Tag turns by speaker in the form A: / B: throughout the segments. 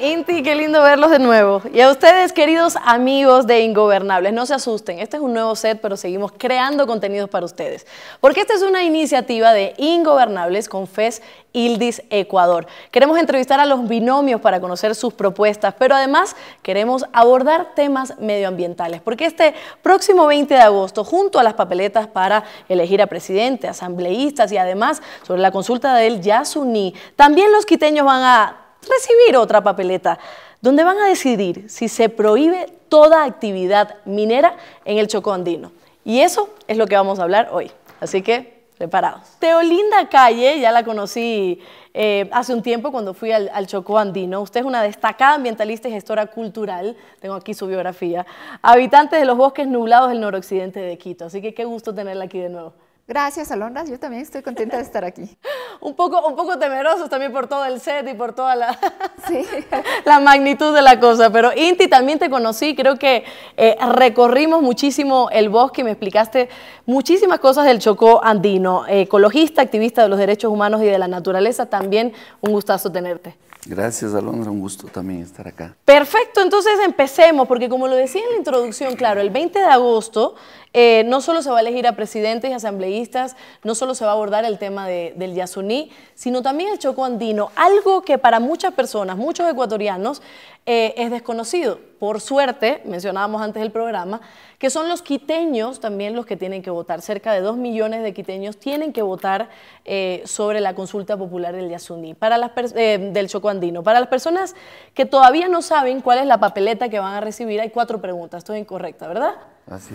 A: Inti, qué lindo verlos de nuevo. Y a ustedes, queridos amigos de Ingobernables, no se asusten, este es un nuevo set, pero seguimos creando contenidos para ustedes. Porque esta es una iniciativa de Ingobernables con FES Ildis Ecuador. Queremos entrevistar a los binomios para conocer sus propuestas, pero además queremos abordar temas medioambientales, porque este próximo 20 de agosto, junto a las papeletas para elegir a presidente, asambleístas y además sobre la consulta del Yasuní, también los quiteños van a recibir otra papeleta donde van a decidir si se prohíbe toda actividad minera en el Chocó Andino. Y eso es lo que vamos a hablar hoy. Así que, preparados. Teolinda Calle, ya la conocí eh, hace un tiempo cuando fui al, al, Chocó Andino. Usted es una destacada ambientalista y gestora cultural, tengo aquí su biografía, habitante de los bosques nublados del noroccidente de Quito. Así que qué gusto tenerla aquí de nuevo. Gracias, Alondra. Yo también estoy contenta de estar aquí. un, poco, un poco temerosos también por todo el set y por toda la, la magnitud de la cosa. Pero Inti, también te conocí. Creo que eh, recorrimos muchísimo el bosque y me explicaste muchísimas cosas del Chocó andino. Eh, ecologista, activista de los derechos humanos y de la naturaleza. También un gustazo tenerte.
B: Gracias, Alondra. Un gusto también estar acá.
A: Perfecto. Entonces empecemos, porque como lo decía en la introducción, claro, el 20 de agosto eh, no solo se va a elegir a presidentes y asambleístas, no solo se va a abordar el tema del Yasuní, sino también el Choco Andino, algo que para muchas personas, muchos ecuatorianos, eh, es desconocido. Por suerte, mencionábamos antes del programa, que son los quiteños también los que tienen que votar. Cerca de dos millones de quiteños tienen que votar eh, sobre la consulta popular del Yasuní, para Para las personas que todavía no saben cuál es la papeleta que van a recibir, hay cuatro preguntas. Esto incorrecta, ¿verdad?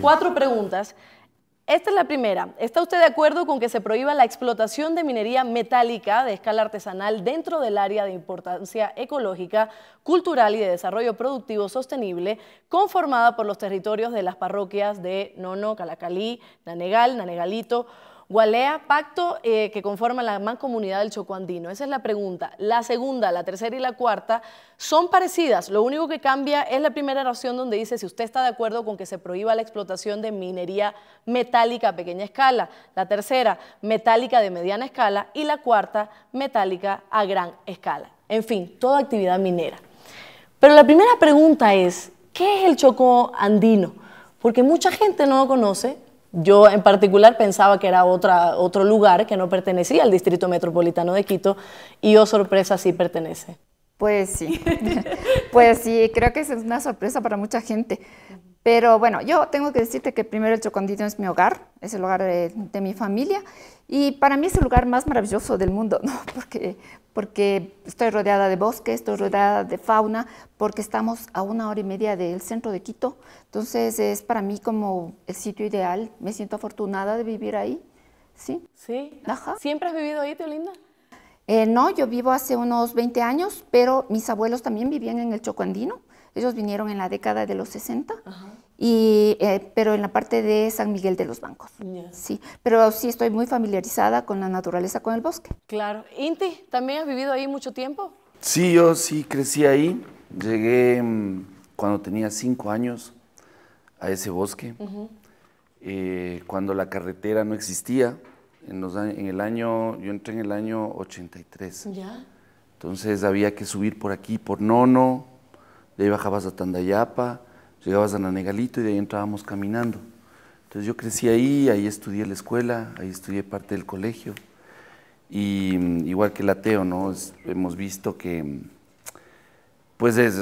A: Cuatro preguntas. Esta es la primera. ¿Está usted de acuerdo con que se prohíba la explotación de minería metálica de escala artesanal dentro del área de importancia ecológica, cultural y de desarrollo productivo sostenible conformada por los territorios de las parroquias de Nono, Calacalí, Nanegal, Nanegalito, Gualea, pacto eh, que conforma la comunidad del Chocó Andino. Esa es la pregunta. La segunda, la tercera y la cuarta son parecidas. Lo único que cambia es la primera oración donde dice si usted está de acuerdo con que se prohíba la explotación de minería metálica a pequeña escala. La tercera, metálica de mediana escala. Y la cuarta, metálica a gran escala. En fin, toda actividad minera. Pero la primera pregunta es, ¿qué es el Chocó Andino? Porque mucha gente no lo conoce, yo en particular pensaba que era otra, otro lugar que no pertenecía al Distrito Metropolitano de Quito y, oh sorpresa, sí pertenece.
C: Pues sí, pues sí, creo que es una sorpresa para mucha gente. Pero bueno, yo tengo que decirte que primero el Chocondito es mi hogar, es el hogar de mi familia y para mí es el lugar más maravilloso del mundo, ¿no? porque, estoy rodeada de bosque, estoy rodeada de fauna, porque estamos a una hora y media del centro de Quito. Entonces es para mí como el sitio ideal. Me siento afortunada de vivir ahí. ¿Sí? Sí. ¿Siempre has vivido ahí, Teolinda? Eh, no, yo vivo hace unos 20 años, pero mis abuelos también vivían en el Choco Ellos vinieron en la década de los 60. Ajá y, eh, pero en la parte de San Miguel de los Bancos. Sí, pero sí estoy muy familiarizada con la naturaleza, con el bosque.
A: Claro. Inti, ¿también has vivido ahí mucho tiempo?
B: Sí, yo sí crecí ahí. Llegué mm, cuando tenía cinco años a ese bosque, eh, cuando la carretera no existía. En, los, en el año, yo entré en el año 83. Ya. Entonces había que subir por aquí, por Nono, de ahí bajabas a Tandayapa llegabas a Nanegalito y de ahí entrábamos caminando. Entonces yo crecí ahí, ahí estudié la escuela, ahí estudié parte del colegio. Y mm, igual que el ateo, ¿no? hemos visto que mm, pues es,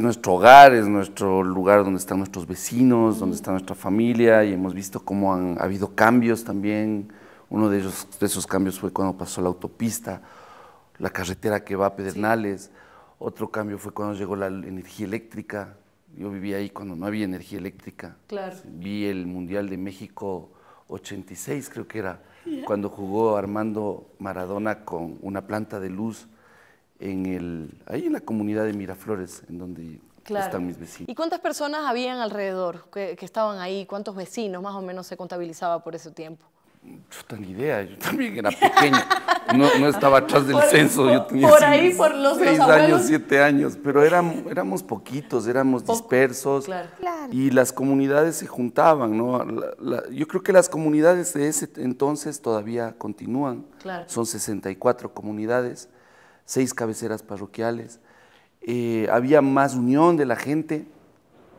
B: nuestro hogar, es nuestro lugar donde están nuestros vecinos, donde está nuestra familia, y hemos visto cómo han ha habido cambios también. Uno de, de esos cambios fue cuando pasó la autopista, la carretera que va a Pedernales. Otro cambio fue cuando llegó la energía eléctrica, yo vivía ahí cuando no había energía eléctrica. Vi el Mundial de México 86, creo que era, cuando jugó Armando Maradona con una planta de luz en el, ahí en la comunidad de Miraflores, en donde están mis vecinos. ¿Y
A: cuántas personas habían alrededor que, que, estaban ahí? ¿Cuántos vecinos más o menos se contabilizaba por ese tiempo?
B: Yo ni idea, yo también era pequeño, no, no estaba atrás del censo, yo tenía por ahí, seis, por los, años, siete años, pero éramos, éramos poquitos, éramos dispersos y las comunidades se juntaban, ¿no? yo creo que las comunidades de ese entonces todavía continúan, son 64 comunidades, seis cabeceras parroquiales, eh, había más unión de la gente,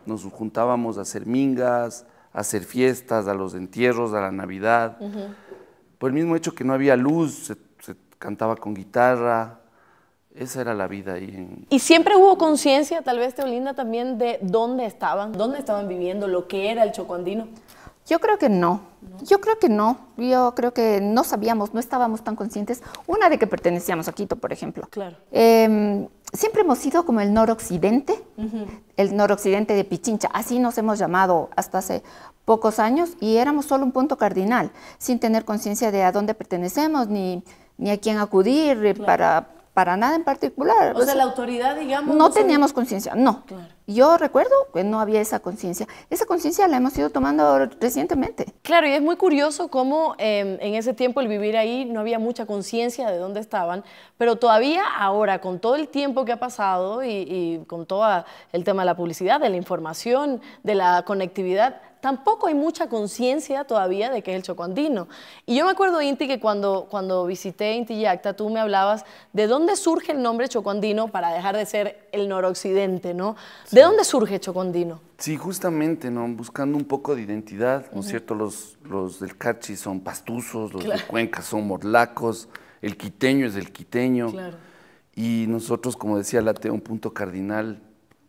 B: nos juntábamos a hacer mingas, hacer fiestas, a los entierros, a la Navidad. Por el mismo hecho que no había luz, se, cantaba con guitarra, esa era la vida ahí.
A: Y siempre hubo conciencia, tal vez, Teolinda, también de dónde estaban, dónde estaban viviendo, lo que
C: era el chocondino? Yo creo que no. Yo creo que no. Yo creo que no sabíamos, no estábamos tan conscientes. Una de que pertenecíamos a Quito, por ejemplo. Claro. Em, siempre hemos sido como el noroccidente, el noroccidente de Pichincha, así nos hemos llamado hasta hace pocos años y éramos solo un punto cardinal, sin tener conciencia de a dónde pertenecemos ni, ni a quién acudir eh, para para nada en particular. O, sea, pues, la
A: autoridad, digamos... No, teníamos
C: conciencia, no. Yo recuerdo que no había esa conciencia. Esa conciencia la hemos ido tomando recientemente.
A: Claro, y es muy curioso cómo em, en ese tiempo el vivir ahí no había mucha conciencia de dónde estaban, pero todavía ahora, con todo el tiempo que ha pasado y con todo el tema de la publicidad, de la información, de la conectividad, tampoco hay mucha conciencia todavía de que es el chocondino. Y yo me acuerdo, Inti, que cuando, cuando visité Inti acta tú me hablabas de dónde surge el nombre chocondino para dejar de ser el noroccidente, ¿no? ¿De dónde surge chocondino?
B: Sí, justamente, ¿no? Buscando un poco de identidad, ¿no cierto? Los, los del Cachi son pastuzos, los de Cuenca son morlacos, el quiteño es del quiteño. Y nosotros, como decía lateo, un punto cardinal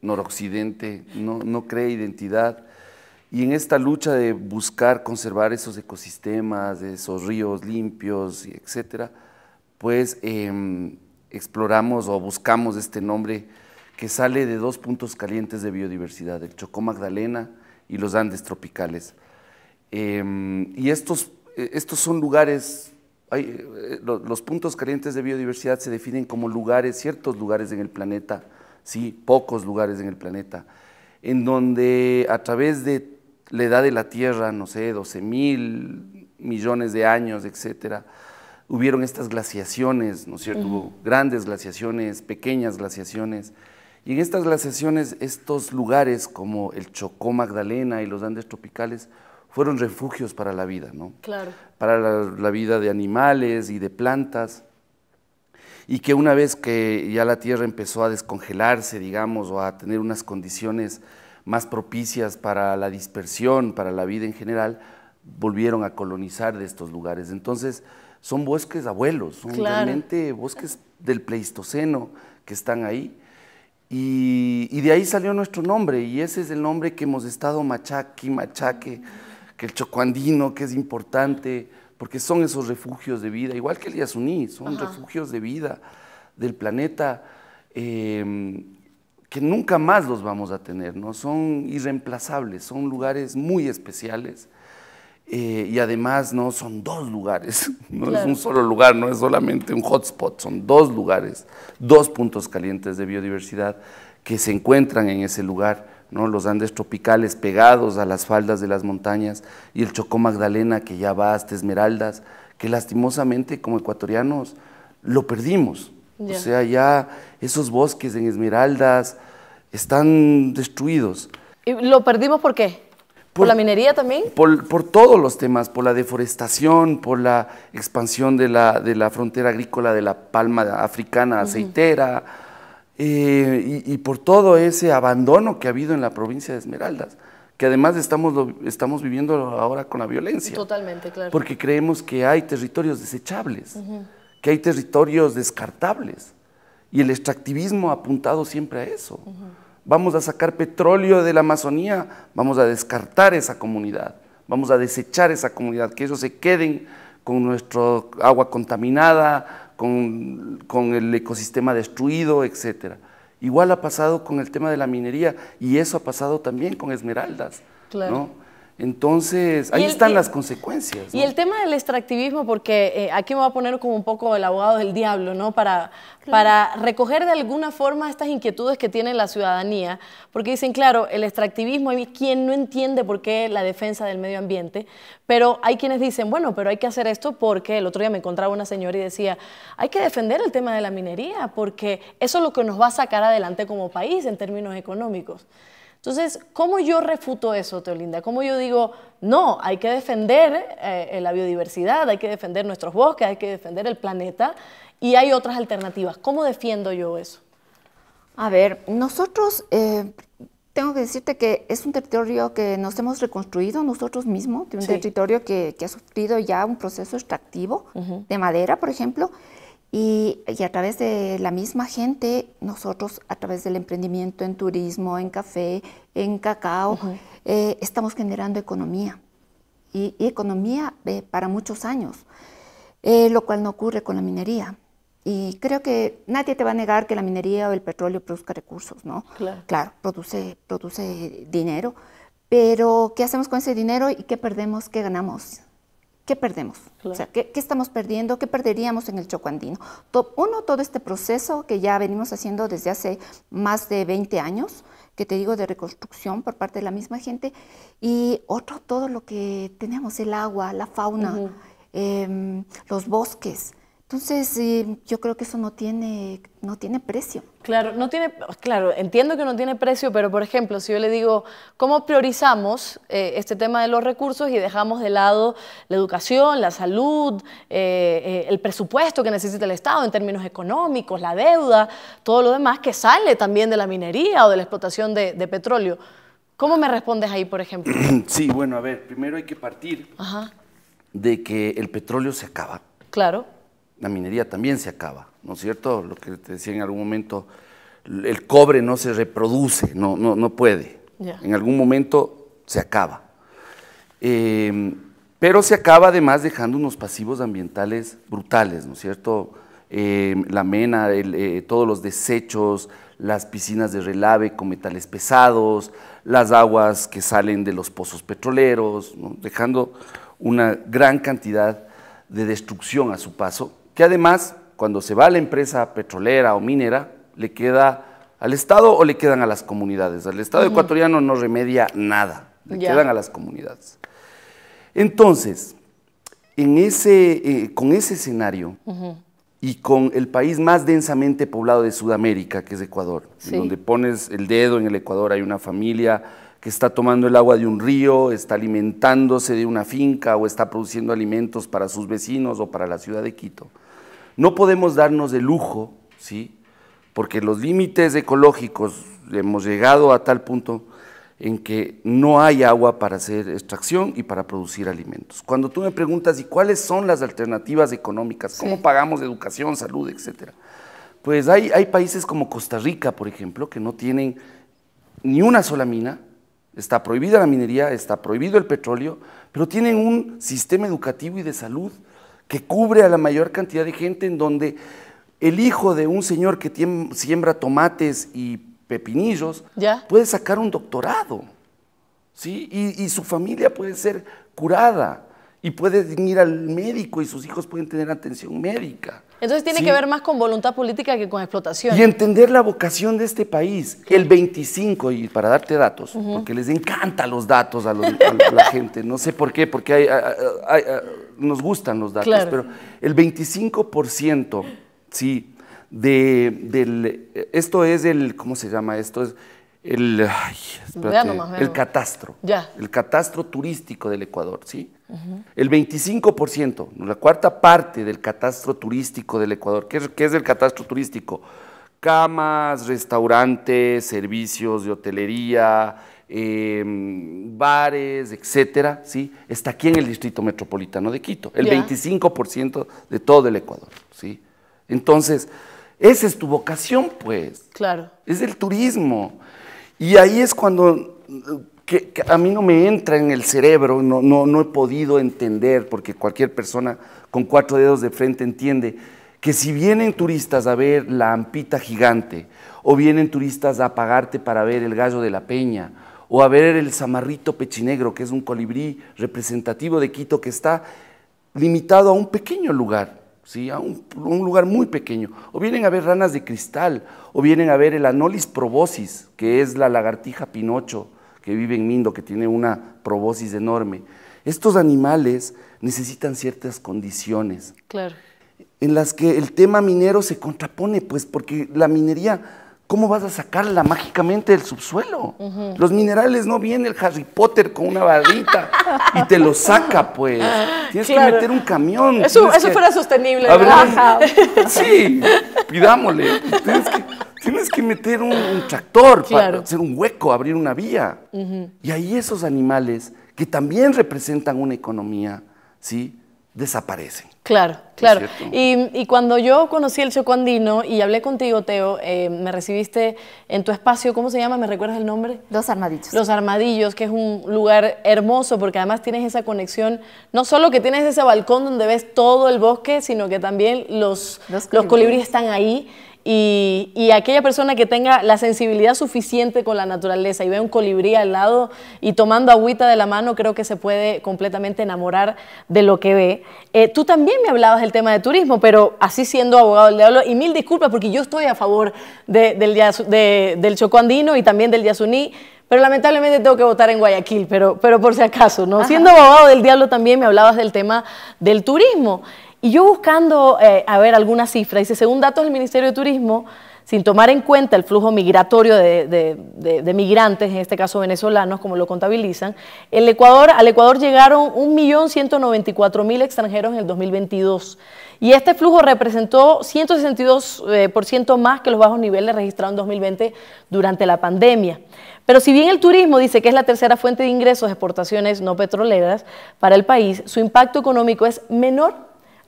B: noroccidente, no, no crea identidad. Y en esta lucha de buscar conservar esos ecosistemas, esos ríos limpios, etc., pues em, exploramos o buscamos este nombre que sale de dos puntos calientes de biodiversidad, el Chocó Magdalena y los Andes tropicales. Em, y estos, e, estos son lugares, eh, los puntos calientes de biodiversidad se definen como lugares, ciertos lugares en el planeta, sí, pocos lugares en el planeta, en donde a través de la edad de la Tierra, no sé, 12 mil millones de años, etcétera, hubieron estas glaciaciones, ¿no es cierto? Hubo grandes glaciaciones, pequeñas glaciaciones. Y en estas glaciaciones, estos lugares como el Chocó Magdalena y los Andes tropicales fueron refugios para la vida, ¿no? Claro. Para la, la vida de animales y de plantas. Y que una vez que ya la Tierra empezó a descongelarse, digamos, o a tener unas condiciones más propicias para la dispersión, para la vida en general, volvieron a colonizar de estos lugares. Entonces, son bosques abuelos, son realmente bosques del Pleistoceno que están ahí. Y, de ahí salió nuestro nombre, y ese es el nombre que hemos estado machaque, machaque, que el chocuandino, que es importante, porque son esos refugios de vida, igual que el Yasuní, son refugios de vida del planeta. Eh, que nunca más los vamos a tener, ¿no? Son irreemplazables, son lugares muy especiales. Eh, y además no son dos lugares, no es un solo lugar, no es solamente un hotspot, son dos lugares, dos puntos calientes de biodiversidad que se encuentran en ese lugar, ¿no? los Andes tropicales pegados a las faldas de las montañas y el Chocó Magdalena que ya va hasta Esmeraldas, que lastimosamente como ecuatorianos lo perdimos, o sea, ya esos bosques en Esmeraldas están destruidos.
A: ¿Y lo perdimos por qué? ¿Por, la minería también?
B: Por, todos los temas, por la deforestación, por la expansión de la, frontera agrícola de la palma africana aceitera, eh, y, por todo ese abandono que ha habido en la provincia de Esmeraldas, que además estamos, estamos viviendo ahora con la violencia.
A: Totalmente, claro. Porque
B: creemos que hay territorios desechables que hay territorios descartables y el extractivismo ha apuntado siempre a eso. Vamos a sacar petróleo de la Amazonía, vamos a descartar esa comunidad, vamos a desechar esa comunidad, que ellos se queden con nuestro agua contaminada, con, el ecosistema destruido, etc. Igual ha pasado con el tema de la minería y eso ha pasado también con Esmeraldas. ¿no? Entonces, ahí están las consecuencias. Y el
A: tema del extractivismo, porque eh, aquí me voy a poner como un poco el abogado del diablo, ¿no? Para, para recoger de alguna forma estas inquietudes que tiene la ciudadanía, porque dicen, claro, el extractivismo, hay quien no entiende por qué la defensa del medio ambiente, pero hay quienes dicen, bueno, pero hay que hacer esto porque el otro día me encontraba una señora y decía, hay que defender el tema de la minería, porque eso es lo que nos va a sacar adelante como país en términos económicos. Entonces, ¿cómo yo refuto eso, Teolinda? ¿Cómo yo digo, no, hay que defender eh, la biodiversidad, hay que defender nuestros bosques, hay que defender el planeta y hay otras alternativas? ¿Cómo defiendo yo eso?
C: A ver, nosotros, eh, tengo que decirte que es un territorio que nos hemos reconstruido nosotros mismos, un territorio que, ha sufrido ya un proceso extractivo de madera, por ejemplo, y, a través de la misma gente, nosotros a través del emprendimiento en turismo, en café, en cacao, eh, estamos generando economía. Y, economía para muchos años, eh, lo cual no ocurre con la minería. Y creo que nadie te va a negar que la minería o el petróleo produzca recursos, ¿no? Claro, claro produce, produce dinero, pero ¿qué hacemos con ese dinero y qué perdemos, qué ganamos? ¿qué perdemos? O sea, ¿qué, estamos perdiendo? ¿Qué perderíamos en el Choco Andino? uno, todo este proceso que ya venimos haciendo desde hace más de 20 años, que te digo, de reconstrucción por parte de la misma gente, y otro, todo lo que tenemos, el agua, la fauna, em, los bosques. Entonces, eh, yo creo que eso no tiene, no tiene precio.
A: Claro, no tiene, claro, entiendo que no tiene precio, pero por ejemplo, si yo le digo, ¿cómo priorizamos eh, este tema de los recursos y dejamos de lado la educación, la salud, eh, el presupuesto que necesita el Estado en términos económicos, la deuda, todo lo demás que sale también de la minería o de la explotación de, petróleo? ¿Cómo me respondes ahí, por ejemplo?
B: Sí, bueno, a ver, primero hay que partir de que el petróleo se acaba. Claro la minería también se acaba, ¿no es cierto? Lo que te decía en algún momento, el cobre no se reproduce, no, no, no puede. En algún momento se acaba. Em, pero se acaba además dejando unos pasivos ambientales brutales, ¿no es cierto? Em, la mena, eh, todos los desechos, las piscinas de relave con metales pesados, las aguas que salen de los pozos petroleros, dejando una gran cantidad de destrucción a su paso que además cuando se va a la empresa petrolera o minera, le queda al Estado o le quedan a las comunidades. Al Estado ecuatoriano no remedia nada, le quedan a las comunidades. Entonces, eh, con ese escenario y con el país más densamente poblado de Sudamérica, que es Ecuador, en donde pones el dedo en el Ecuador, hay una familia que está tomando el agua de un río, está alimentándose de una finca o está produciendo alimentos para sus vecinos o para la ciudad de Quito no podemos darnos de lujo, ¿sí? porque los límites ecológicos hemos llegado a tal punto en que no hay agua para hacer extracción y para producir alimentos. Cuando tú me preguntas, ¿y cuáles son las alternativas económicas? ¿Cómo pagamos educación, salud, etcétera? Pues hay, hay países como Costa Rica, por ejemplo, que no tienen ni una sola mina, está prohibida la minería, está prohibido el petróleo, pero tienen un sistema educativo y de salud que cubre a la mayor cantidad de gente, en donde el hijo de un señor que siembra tomates y pepinillos puede sacar un doctorado, ¿sí? y su familia puede ser curada y pueden ir al médico y sus hijos pueden tener atención médica.
A: Entonces tiene que ver más con voluntad política que con explotación. Y
B: entender la vocación de este país. El 25, y para darte datos, porque les encantan los datos a, los, la gente, no sé por qué, porque hay, nos gustan los datos, pero el 25%, sí, de, del, esto es el, ¿cómo se llama esto? Es el, catastro. El catastro turístico del Ecuador, ¿sí? El 25%, la cuarta parte del catastro turístico del Ecuador. ¿Qué es, es el catastro turístico? Camas, restaurantes, servicios de hotelería, em, bares, etcétera, ¿sí? Está aquí en el distrito metropolitano de Quito, el 25% de todo el Ecuador, ¿sí? Entonces, esa es tu vocación, pues. Claro. Es el turismo. Y ahí es cuando a mí no me entra en el cerebro, no, no he podido entender, porque cualquier persona con cuatro dedos de frente entiende que si vienen turistas a ver la ampita gigante, o vienen turistas a pagarte para ver el gallo de la peña, o a ver el samarrito pechinegro, que es un colibrí representativo de Quito que está limitado a un pequeño lugar. ¿sí? a un, lugar muy pequeño. O vienen a ver ranas de cristal, o vienen a ver el Anolis probosis, que es la lagartija pinocho que vive en Mindo, que tiene una probosis enorme. Estos animales necesitan ciertas condiciones. Claro. En las que el tema minero se contrapone, pues, porque la minería ¿Cómo vas a sacarla mágicamente del subsuelo? Los minerales no vienen el Harry Potter con una varita y te lo saca, pues.
A: Tienes que meter un
B: camión. Eso, fuera sostenible, sí, pidámosle. Tienes que, meter un, tractor para hacer un hueco, abrir una vía. Y ahí esos animales, que también representan una economía, ¿sí? desaparecen. Claro, claro.
A: Y, cuando yo conocí el Choco Andino y hablé contigo, Teo, eh, me recibiste en tu espacio, ¿cómo se llama? ¿Me recuerdas el nombre? Los Armadillos. Los Armadillos, que es un lugar hermoso porque además tienes esa conexión, no solo que tienes ese balcón donde ves todo el bosque, sino que también los, los colibríes están ahí y, aquella persona que tenga la sensibilidad suficiente con la naturaleza y ve un colibrí al lado y tomando agüita de la mano, creo que se puede completamente enamorar de lo que ve. Eh, tú también me hablabas del tema de turismo, pero así siendo abogado del diablo, y mil disculpas porque yo estoy a favor del, de, Andino y también del Yasuní, pero lamentablemente tengo que votar en Guayaquil, pero, pero por si acaso, ¿no? Siendo abogado del diablo también me hablabas del tema del turismo. Y yo buscando, eh, a ver, alguna cifra, dice, según datos del Ministerio de Turismo, sin tomar en cuenta el flujo migratorio de, migrantes, en este caso venezolanos, como lo contabilizan, Ecuador, al Ecuador llegaron 1.194.000 extranjeros en el 2022. Y este flujo representó 162% eh, más que los bajos niveles registrados en 2020 durante la pandemia. Pero si bien el turismo dice que es la tercera fuente de ingresos de exportaciones no petroleras para el país, su impacto económico es menor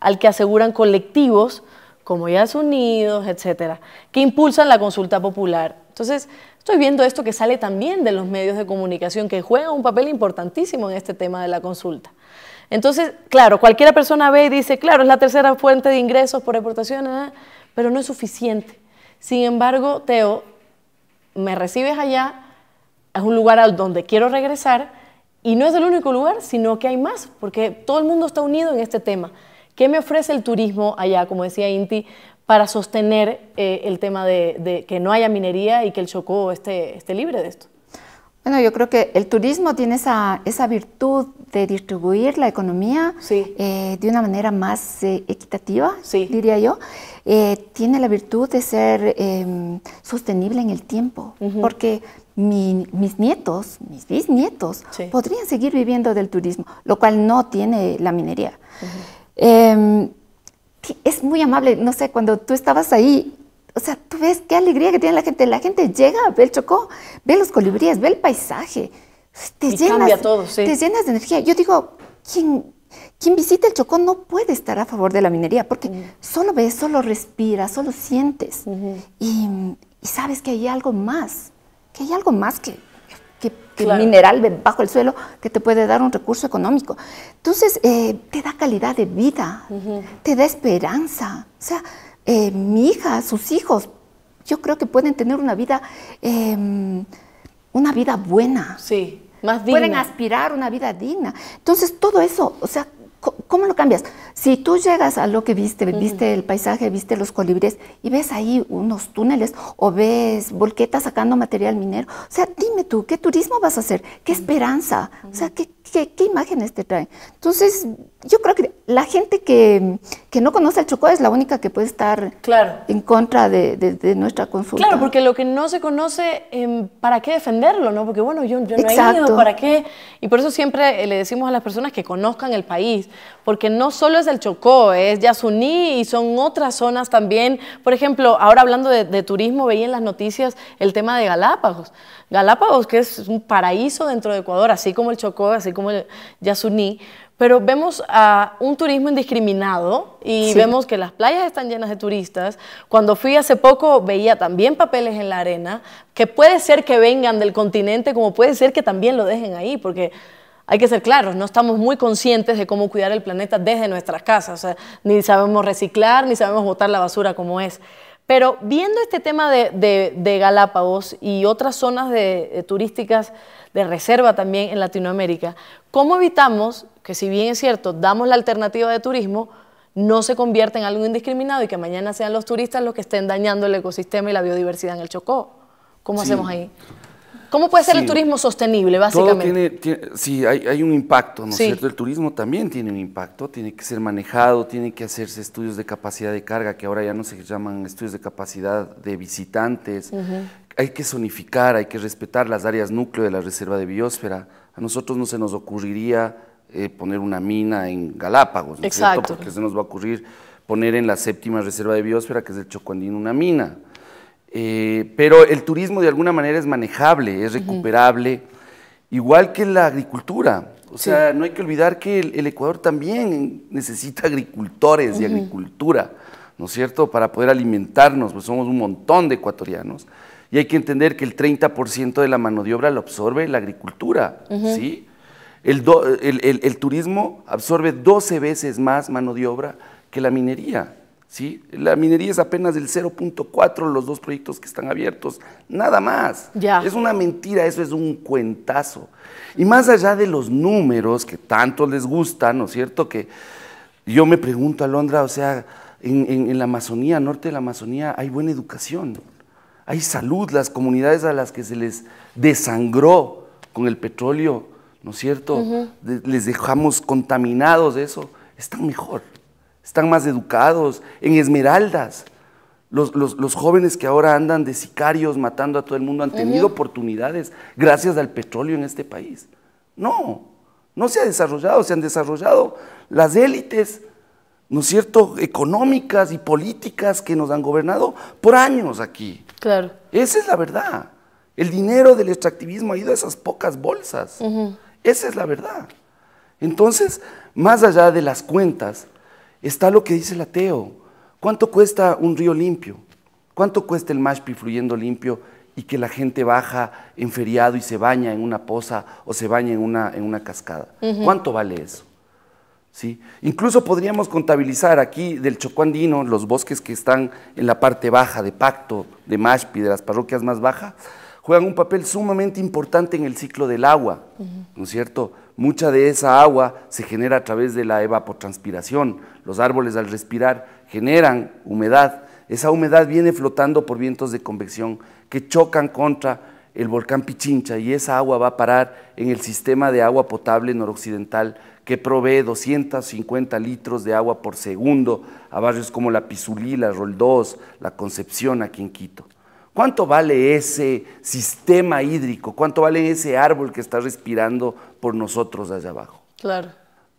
A: al que aseguran colectivos como ya Unidos, etcétera, que impulsan la consulta popular. Entonces, estoy viendo esto que sale también de los medios de comunicación, que juegan un papel importantísimo en este tema de la consulta. Entonces, claro, cualquiera persona ve y dice, claro, es la tercera fuente de ingresos por exportación, ah", pero no es suficiente. Sin embargo, Teo, me recibes allá, es un lugar al donde quiero regresar, y no es el único lugar, sino que hay más, porque todo el mundo está unido en este tema. ¿Qué me ofrece el turismo allá, como decía Inti, para sostener eh, el tema de, que no haya minería y que el Chocó esté, esté libre de esto?
C: Bueno, yo creo que el turismo tiene esa, virtud de distribuir la economía eh, de una manera más eh, equitativa, diría yo. tiene la virtud de ser em, sostenible en el tiempo, porque mis nietos, mis bisnietos, podrían seguir viviendo del turismo, lo cual no tiene la minería. Em, es muy amable, no sé, cuando tú estabas ahí, o sea, tú ves qué alegría que tiene la gente. La gente llega, ve el Chocó, ve los colibríes, ve el paisaje. Te, llenas, te llenas de energía. Yo digo, quien visita el Chocó no puede estar a favor de la minería, porque mm. solo ves, solo respiras, solo sientes. y, sabes que hay algo más, que hay algo más que, que mineral bajo el suelo que te puede dar un recurso económico. Entonces, eh, te da calidad de vida, te da esperanza. O sea, eh, mi hija, sus hijos, yo creo que pueden tener una vida, em, una vida buena. Sí, más digna. Pueden aspirar una vida digna. Entonces, todo eso, o sea, ¿Cómo lo cambias? Si tú llegas a lo que viste, viste el paisaje, viste los colibríes y ves ahí unos túneles o ves volquetas sacando material minero, o sea, dime tú, ¿qué turismo vas a hacer? ¿Qué esperanza? O sea, ¿qué, ¿Qué, imágenes te trae. Entonces, yo creo que la gente que, que, no conoce el Chocó es la única que puede estar en contra de, nuestra consulta. Claro,
A: porque lo que no se conoce, em, ¿para qué defenderlo? no? Porque bueno, yo, no he ido, ¿para qué? Y por eso siempre eh, le decimos a las personas que conozcan el país, porque no solo es el Chocó, es Yasuní y son otras zonas también. Por ejemplo, ahora hablando de, de turismo, veía en las noticias el tema de Galápagos. Galápagos, que es un paraíso dentro de Ecuador, así como el Chocó, así como el Yasuní, pero vemos a un turismo indiscriminado y vemos que las playas están llenas de turistas. Cuando fui hace poco veía también papeles en la arena, que puede ser que vengan del continente, como puede ser que también lo dejen ahí, porque hay que ser claros, no estamos muy conscientes de cómo cuidar el planeta desde nuestras casas, ni sabemos reciclar, ni sabemos botar la basura como es. Pero viendo este tema de, Galápagos y otras zonas de, eh, turísticas de reserva también en Latinoamérica, ¿cómo evitamos que si bien es cierto, damos la alternativa de turismo, no se convierta en algo indiscriminado y que mañana sean los turistas los que estén dañando el ecosistema y la biodiversidad en el Chocó? ¿Cómo hacemos ahí? ¿Cómo puede ser el turismo sostenible, básicamente?
B: sí, hay, un impacto, ¿no es cierto? El turismo también tiene un impacto, tiene que ser manejado, tiene que hacerse estudios de capacidad de carga, que ahora ya no se llaman estudios de capacidad de visitantes. Hay que zonificar, hay que respetar las áreas núcleo de la reserva de biosfera. A nosotros no se nos ocurriría eh, poner una mina en Galápagos, ¿no es cierto? Porque se nos va a ocurrir poner en la séptima reserva de biosfera, que es el Chocuandín, una mina. Eh, pero el turismo de alguna manera es manejable, es recuperable, igual que la agricultura. O sea, no hay que olvidar que el, Ecuador también necesita agricultores y agricultura, ¿no es cierto?, para poder alimentarnos, pues somos un montón de ecuatorianos. Y hay que entender que el 30% de la mano de obra lo absorbe la agricultura, ¿sí? El, el turismo absorbe 12 veces más mano de obra que la minería. ¿sí? La minería es apenas del 0.4 los dos proyectos que están abiertos, nada más. Ya. Es una mentira, eso es un cuentazo. Y más allá de los números que tanto les gustan, ¿no es cierto? Que yo me pregunto, Alondra, o sea, en, la Amazonía, norte de la Amazonía, hay buena educación, hay salud, las comunidades a las que se les desangró con el petróleo, ¿no es cierto? Les dejamos contaminados de eso, están mejor están más educados, en Esmeraldas. Los, jóvenes que ahora andan de sicarios matando a todo el mundo han tenido oportunidades gracias al petróleo en este país. No, no se ha desarrollado, se han desarrollado las élites, ¿no es cierto?, económicas y políticas que nos han gobernado por años aquí. Claro. Esa es la verdad. El dinero del extractivismo ha ido a esas pocas bolsas. Esa es la verdad. Entonces, más allá de las cuentas, Está lo que dice el ateo. ¿Cuánto cuesta un río limpio? ¿Cuánto cuesta el Mashpi fluyendo limpio y que la gente baja en feriado y se baña en una poza o se baña en una, en una cascada? ¿Cuánto vale eso? ¿Sí? Incluso podríamos contabilizar aquí del Chocuandino los bosques que están en la parte baja de Pacto, de Mashpi, de las parroquias más bajas, juegan un papel sumamente importante en el ciclo del agua, ¿no es cierto? Mucha de esa agua se genera a través de la evapotranspiración. Los árboles al respirar generan humedad. Esa humedad viene flotando por vientos de convección que chocan contra el volcán Pichincha y esa agua va a parar en el sistema de agua potable noroccidental que provee 250 litros de agua por segundo a barrios como La Pizulí, La Roldós, La Concepción, aquí en Quito. ¿Cuánto vale ese sistema hídrico? ¿Cuánto vale ese árbol que está respirando por nosotros allá abajo? Claro.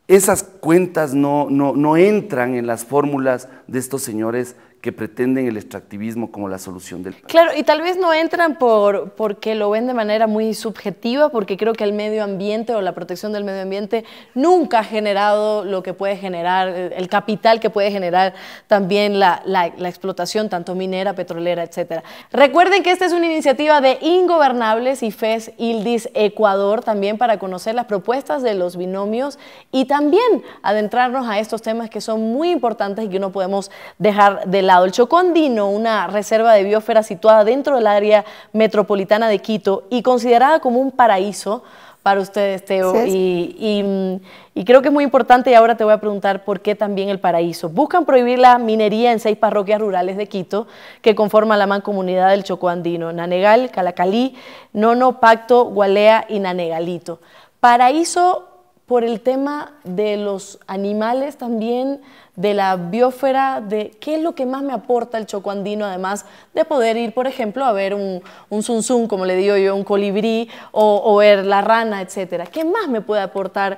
B: Esas cuentas no, no entran en las fórmulas de estos señores que pretenden el extractivismo como la solución del
A: Claro, y tal vez no entran por, porque lo ven de manera muy subjetiva, porque creo que el medio ambiente o la protección del medio ambiente nunca ha generado lo que puede generar, el capital que puede generar también la, la, la explotación, tanto minera, petrolera, etc. Recuerden que esta es una iniciativa de Ingobernables y FES Ildis Ecuador, también para conocer las propuestas de los binomios y también adentrarnos a estos temas que son muy importantes y que no podemos dejar de lado. El Andino, una reserva de biosfera situada dentro del área metropolitana de Quito y considerada como un paraíso para ustedes, Teo. y, y, creo que es muy importante y ahora te voy a preguntar por qué también el paraíso. Buscan prohibir la minería en seis parroquias rurales de Quito que conforman la mancomunidad del Chocó Andino, Nanegal, Calacalí, Nono, Pacto, Gualea y Nanegalito. Paraíso por el tema de los animales también, de la biósfera, de qué es lo que más me aporta el choco andino, además de poder ir, por ejemplo, a ver un, un como le digo yo, un colibrí, o, o ver la rana, etcétera. ¿Qué más me puede aportar,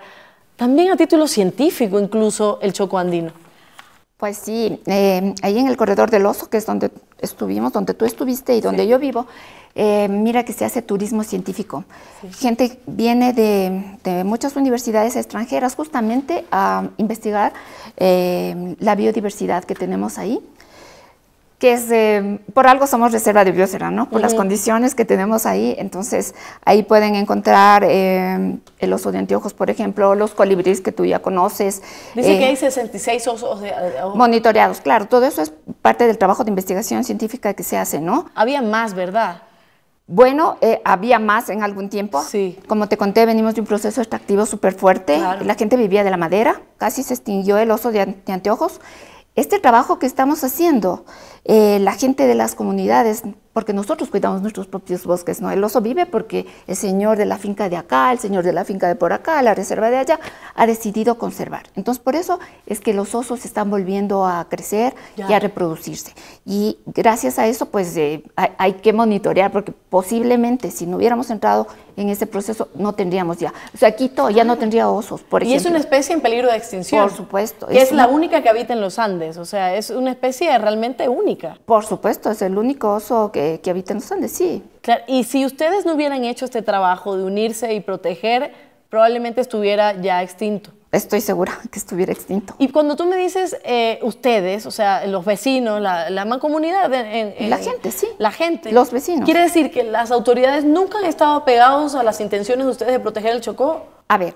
C: también a título científico incluso, el choco andino? Pues sí, em, ahí en el corredor del oso, que es donde estuvimos, donde tú estuviste y donde yo vivo, em, mira que se hace turismo científico. Gente viene de, muchas universidades extranjeras justamente a investigar em, la biodiversidad que tenemos ahí que es, por algo somos reserva de biosfera, ¿no? Por las condiciones que tenemos ahí, entonces ahí pueden encontrar eh, el oso de anteojos, por ejemplo, los colibríes que tú ya conoces. Dice que eh, hay
A: 66 osos de,
C: monitoreados, claro, todo eso es parte del trabajo de investigación científica que se hace, ¿no? Había más, ¿verdad? Bueno, eh, había más en algún tiempo. Sí. Como te conté, venimos de un proceso extractivo súper fuerte. La gente vivía de la madera, casi se extinguió el oso de, anteojos. Este trabajo que estamos haciendo eh, la gente de las comunidades, porque nosotros cuidamos nuestros propios bosques, ¿no? El oso vive porque el señor de la finca de acá, el señor de la finca de por acá, la reserva de allá, ha decidido conservar. Entonces, por eso es que los osos están volviendo a crecer y a reproducirse. Y gracias a eso, pues eh, hay, que monitorear, porque posiblemente si no hubiéramos entrado en ese proceso, no tendríamos ya. O sea, Quito ya no tendría osos, por ejemplo. Y es una
A: especie en peligro de extinción. Por supuesto. es, la única que habita en los Andes, o sea, es
C: una especie realmente única. Por supuesto, es el único oso que, habita en los Andes, sí.
A: Claro, y si ustedes no hubieran hecho este trabajo de unirse y proteger, probablemente estuviera
C: ya extinto. Estoy segura que estuviera extinto.
A: Y cuando tú me dices eh, ustedes, o sea, los vecinos, la, mancomunidad. En, la gente, sí. La gente. Los vecinos. ¿Quiere decir que las autoridades nunca han estado pegados a las intenciones de ustedes de proteger el Chocó?
C: A ver,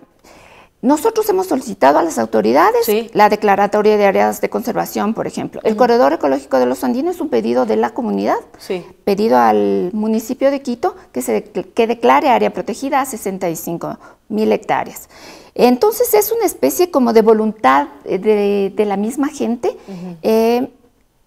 C: nosotros hemos solicitado a las autoridades la declaratoria de áreas de conservación, por ejemplo. El corredor ecológico de los andinos es un pedido de la comunidad, pedido al municipio de Quito que, se declare área protegida a 65 mil hectáreas. Entonces es una especie como de voluntad de, la misma gente eh,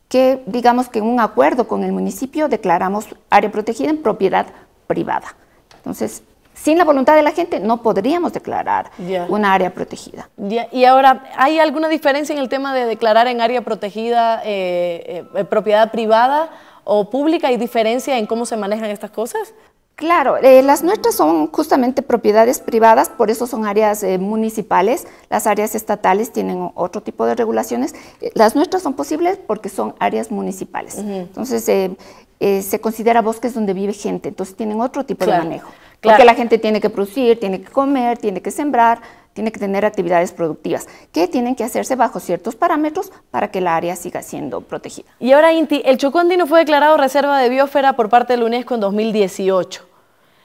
C: que digamos que en un acuerdo con el municipio declaramos área protegida en propiedad privada. Entonces sin la voluntad de la gente no podríamos declarar una área protegida.
A: Y ahora, ¿hay alguna diferencia en el tema de declarar en área protegida eh, eh, eh, propiedad privada o pública? ¿Hay diferencia en cómo se manejan estas
D: cosas?
C: Claro, las nuestras son justamente propiedades privadas, por eso son áreas municipales, las áreas estatales tienen otro tipo de regulaciones, las nuestras son posibles porque son áreas municipales. Entonces, se considera bosques donde vive gente, entonces tienen otro tipo de manejo. Claro. Porque la gente tiene que producir, tiene que comer, tiene que sembrar, tiene que tener actividades productivas, que tienen que hacerse bajo ciertos parámetros para que la área siga siendo protegida.
A: Y ahora, Inti, el Chocó fue declarado Reserva de Biosfera por parte de la UNESCO en 2018.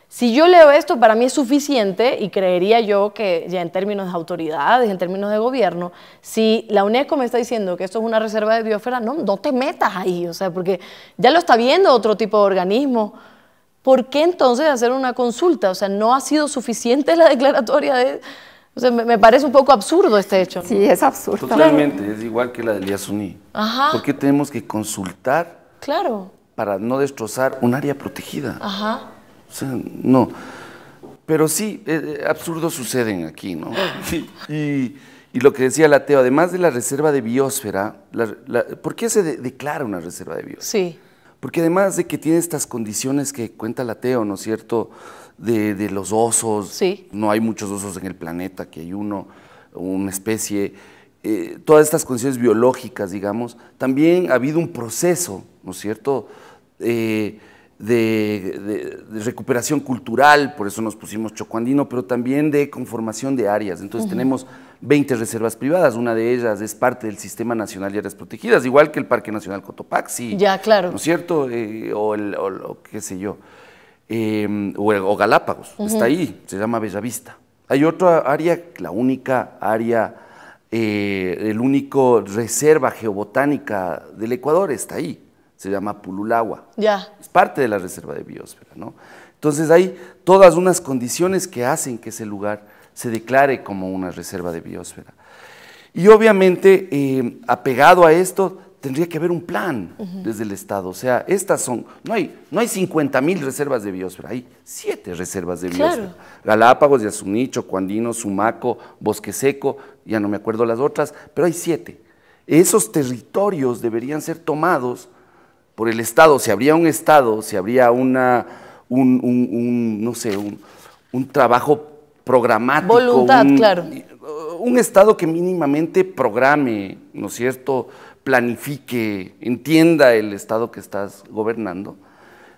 A: Si yo leo esto, para mí es suficiente y creería yo que ya en términos de autoridades, en términos de gobierno, si la UNESCO me está diciendo que esto es una reserva de biosfera, no, no te metas ahí, o sea, porque ya lo está viendo otro tipo de organismo, ¿por qué entonces hacer una consulta? O sea, ¿no ha sido suficiente la declaratoria de...? O sea, me, parece un poco absurdo este hecho. Sí, es absurdo. Totalmente,
B: es igual que la del Yasuní. Ajá. ¿Por qué tenemos que consultar? Claro. Para no destrozar un área protegida. Ajá. O sea, no. Pero sí, eh, eh, absurdos suceden aquí, ¿no? y, y, lo que decía la Teo, además de la reserva de biosfera, ¿por qué se declara una reserva de biosfera? Sí. Porque además de que tiene estas condiciones que cuenta el ateo, ¿no es cierto? De, los osos. No hay muchos osos en el planeta, que hay uno, una especie. Eh, todas estas condiciones biológicas, digamos. También ha habido un proceso, ¿no es cierto? Eh, de, recuperación cultural, por eso nos pusimos Chocuandino, pero también de conformación de áreas. Entonces tenemos 20 reservas privadas, una de ellas es parte del Sistema Nacional de Áreas Protegidas, igual que el Parque Nacional Cotopaxi. Ya, claro. ¿No es cierto? Eh, o, qué sé yo. Em, o, Galápagos, está ahí, se llama Bellavista. Hay otra área, la única área... Eh, el único reserva geobotánica del Ecuador está ahí, se llama Pululagua. Es parte de la reserva de biosfera, ¿no? Entonces hay todas unas condiciones que hacen que ese lugar se declare como una reserva de biosfera. Y obviamente, eh, apegado a esto, tendría que haber un plan desde el Estado. O sea, estas son, no hay, no hay 50 mil reservas de biosfera, hay siete reservas de biosfera. Galápagos, Yasunicho, Cuandino, Sumaco, Bosque Seco, ya no me acuerdo las otras, pero hay siete. Esos territorios deberían ser tomados por el Estado. Si habría un Estado, si habría una, un, un, no sé, un, trabajo programático. Voluntad, claro. Uh, un Estado que mínimamente programe, ¿no es cierto? Planifique, entienda el Estado que estás gobernando.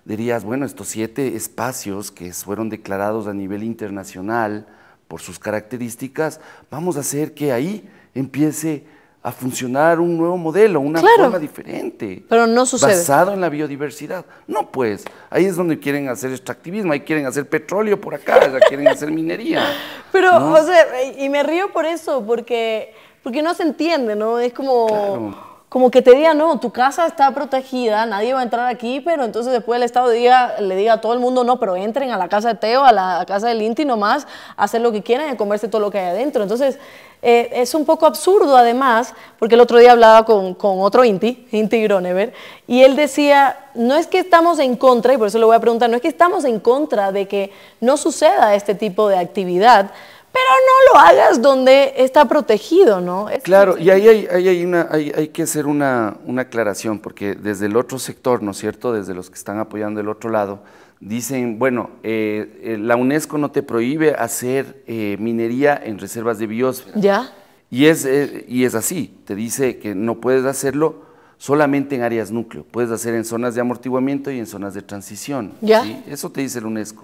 B: Dirías, bueno, estos siete espacios que fueron declarados a nivel internacional por sus características, vamos a hacer que ahí empiece a funcionar un nuevo modelo, una forma diferente. Pero no sucede. Basado en la biodiversidad. No, pues, ahí es donde quieren hacer extractivismo, ahí quieren hacer petróleo por acá, ahí quieren hacer minería.
D: Pero, o sea,
A: y me río por eso, porque, porque no se entiende, ¿no? Es como como que te diga, no, tu casa está protegida, nadie va a entrar aquí, pero entonces después el Estado diga, le diga a todo el mundo, no, pero entren a la casa de Teo, a la casa del Inti nomás, más, hacer lo que quieran y comerse todo lo que hay adentro. Entonces, eh, es un poco absurdo además, porque el otro día hablaba con, con otro Inti, Inti Gronever, y él decía, no es que estamos en contra, y por eso le voy a preguntar, no es que estamos en contra de que no suceda este tipo de actividad, pero no lo hagas donde está protegido, ¿no? claro,
B: y ahí hay, una, que hacer una, aclaración, porque desde el otro sector, ¿no es cierto? Desde los que están apoyando el otro lado, dicen, bueno, eh, eh, la UNESCO no te prohíbe hacer eh, minería en reservas de biosfera. Ya. Y es, así, te dice que no puedes hacerlo solamente en áreas núcleo, puedes hacer en zonas de amortiguamiento y en zonas de transición. Ya. Eso te dice la UNESCO.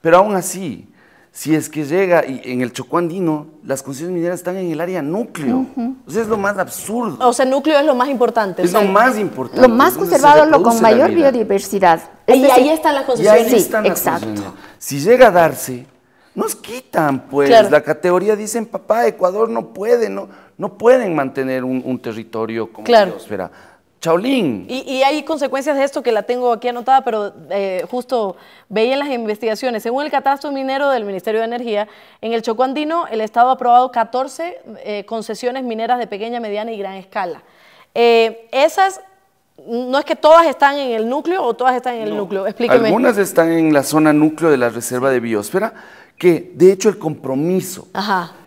B: Pero aún así, si es que llega y en el Chocó Andino, las concesiones mineras están en el área núcleo. O sea, es lo más absurdo.
A: O sea, núcleo es lo más importante. Es lo más importante. Lo más conservado, lo con mayor
C: biodiversidad. y, este ahí están
A: las concesiones.
B: Y exacto. Si llega a darse, nos quitan, pues. La categoría dicen, papá, Ecuador no puede, no, no pueden mantener un, un territorio como claro. biosfera Chaolín.
A: Y, hay consecuencias de esto que la tengo aquí anotada, pero eh, justo veía en las investigaciones. Según el catastro minero del Ministerio de Energía, en el Chocó Andino el Estado ha aprobado 14 eh, concesiones mineras de pequeña, mediana y gran escala. Eh, esas no es que todas están en el núcleo o todas están en el núcleo, explíqueme. Algunas
B: están en la zona núcleo de la Reserva de Biosfera, que de hecho el compromiso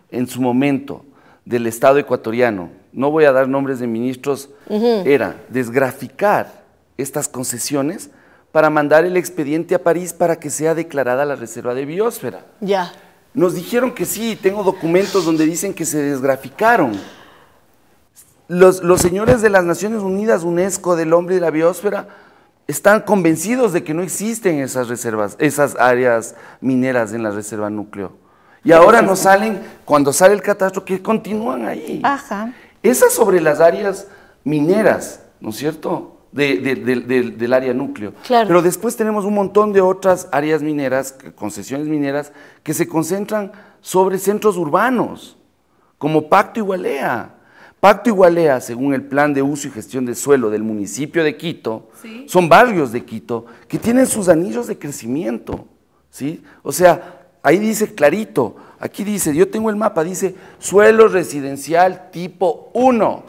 B: en su momento del Estado ecuatoriano no voy a dar nombres de ministros, era desgraficar estas concesiones para mandar el expediente a París para que sea declarada la reserva de biosfera. Ya. Nos dijeron que sí, tengo documentos donde dicen que se desgraficaron. Los, señores de las Naciones Unidas, UNESCO, del hombre y de la biosfera, están convencidos de que no existen esas reservas, esas áreas mineras en la reserva núcleo. Y ahora no salen, cuando sale el catastro, que continúan ahí. Ajá. Esa sobre las áreas mineras, ¿no es cierto? del área núcleo. Claro. Pero después tenemos un montón de otras áreas mineras, concesiones mineras, que se concentran sobre centros urbanos, como Pacto Igualea. Pacto Igualea, según el plan de uso y gestión de suelo del municipio de Quito, son barrios de Quito que tienen sus anillos de crecimiento. ¿sí? O sea, Ahí dice clarito, aquí dice, yo tengo el mapa, dice suelo residencial tipo 1.